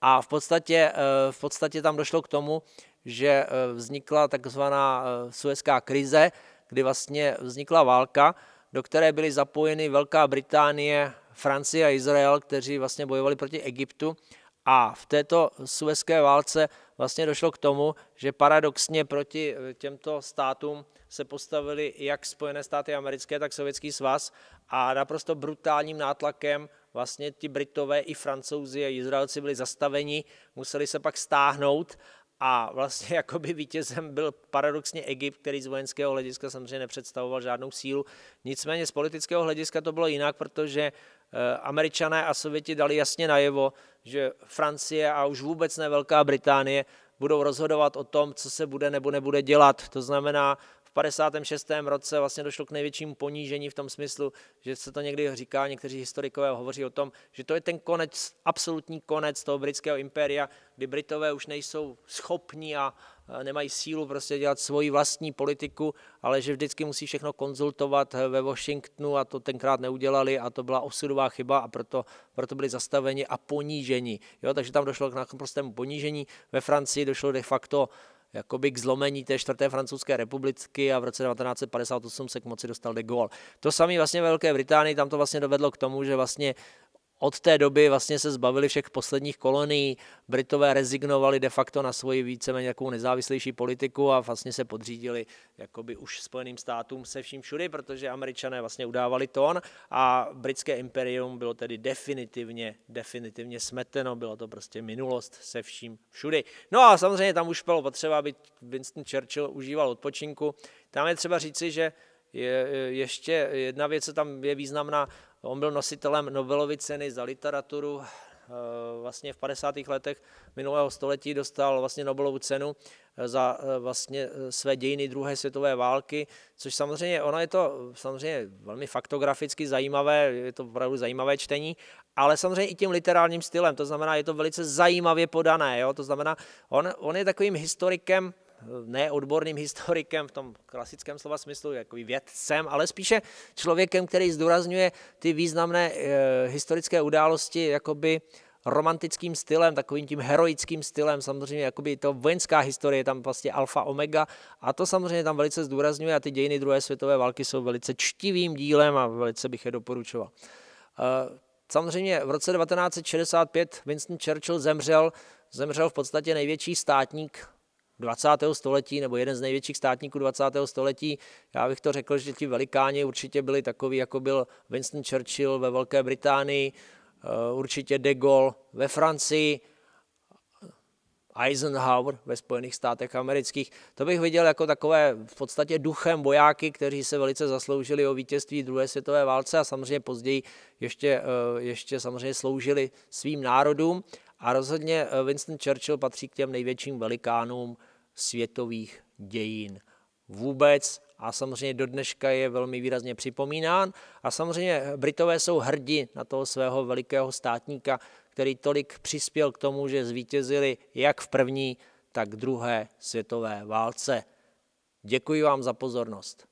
a v podstatě, v podstatě tam došlo k tomu, že vznikla takzvaná suezká krize, kdy vlastně vznikla válka, do které byly zapojeny Velká Británie, Francie a Izrael, kteří vlastně bojovali proti Egyptu. A v této suezké válce vlastně došlo k tomu, že paradoxně proti eh, těmto státům se postavili jak Spojené státy americké, tak Sovětský svaz a naprosto brutálním nátlakem vlastně ti Britové i Francouzi a Izraelci byli zastaveni, museli se pak stáhnout a vlastně [LAUGHS] jakoby vítězem byl paradoxně Egypt, který z vojenského hlediska samozřejmě nepředstavoval žádnou sílu. Nicméně z politického hlediska to bylo jinak, protože Eh, Američané a Sověti dali jasně najevo, že Francie a už vůbec ne Velká Británie budou rozhodovat o tom, co se bude nebo nebude dělat. To znamená, v 56. roce vlastně došlo k největšímu ponížení v tom smyslu, že se to někdy říká, někteří historikové hovoří o tom, že to je ten konec, absolutní konec toho britského impéria, kdy Britové už nejsou schopni a, nemají sílu prostě dělat svoji vlastní politiku, ale že vždycky musí všechno konzultovat eh, ve Washingtonu a to tenkrát neudělali a to byla osudová chyba a proto, proto byli zastaveni a poníženi. Jo, takže tam došlo k naprostému ponížení. Ve Francii došlo de facto jakoby k zlomení té čtvrté francouzské republiky a v roce 1958 se k moci dostal de Gaulle. To samé vlastně ve Velké Británii, tam to vlastně dovedlo k tomu, že vlastně od té doby vlastně se zbavili všech posledních kolonií, Britové rezignovali de facto na svoji víceméně nějakou nezávislejší politiku a vlastně se podřídili jakoby už Spojeným státům se vším všudy, protože američané vlastně udávali tón a britské imperium bylo tedy definitivně, definitivně smeteno, bylo to prostě minulost se vším všudy. No a samozřejmě tam už bylo potřeba, aby Winston Churchill užíval odpočinku. Tam je třeba říci, že je, ještě jedna věc, co tam je významná, No, on byl nositelem Nobelovy ceny za literaturu, eh, vlastně v 50. letech minulého století dostal vlastně Nobelovu cenu eh, za eh, vlastně své dějiny druhé světové války, což samozřejmě, ono je to samozřejmě velmi faktograficky zajímavé, je to opravdu zajímavé čtení, ale samozřejmě i tím literárním stylem, to znamená, je to velice zajímavě podané, jo? to znamená, on, on je takovým historikem neodborným historikem v tom klasickém slova smyslu, jako vědcem, ale spíše člověkem, který zdůrazňuje ty významné eh, historické události jakoby romantickým stylem, takovým tím heroickým stylem, samozřejmě jakoby to vojenská historie je tam vlastně alfa omega a to samozřejmě tam velice zdůrazňuje a ty dějiny druhé světové války jsou velice čtivým dílem a velice bych je doporučoval. Eh, samozřejmě v roce 1965 Winston Churchill zemřel, zemřel v podstatě největší státník 20. století nebo jeden z největších státníků 20. století. Já bych to řekl, že ti velikáni určitě byli takový, jako byl Winston Churchill ve Velké Británii, eh, určitě de Gaulle ve Francii, Eisenhower ve Spojených státech amerických. To bych viděl jako takové v podstatě duchem bojáky, kteří se velice zasloužili o vítězství druhé světové válce a samozřejmě později ještě, eh, ještě samozřejmě sloužili svým národům. A rozhodně eh, Winston Churchill patří k těm největším velikánům světových dějin vůbec a samozřejmě do dneška je velmi výrazně připomínán. A samozřejmě Britové jsou hrdi na toho svého velikého státníka, který tolik přispěl k tomu, že zvítězili jak v první, tak druhé světové válce. Děkuji vám za pozornost.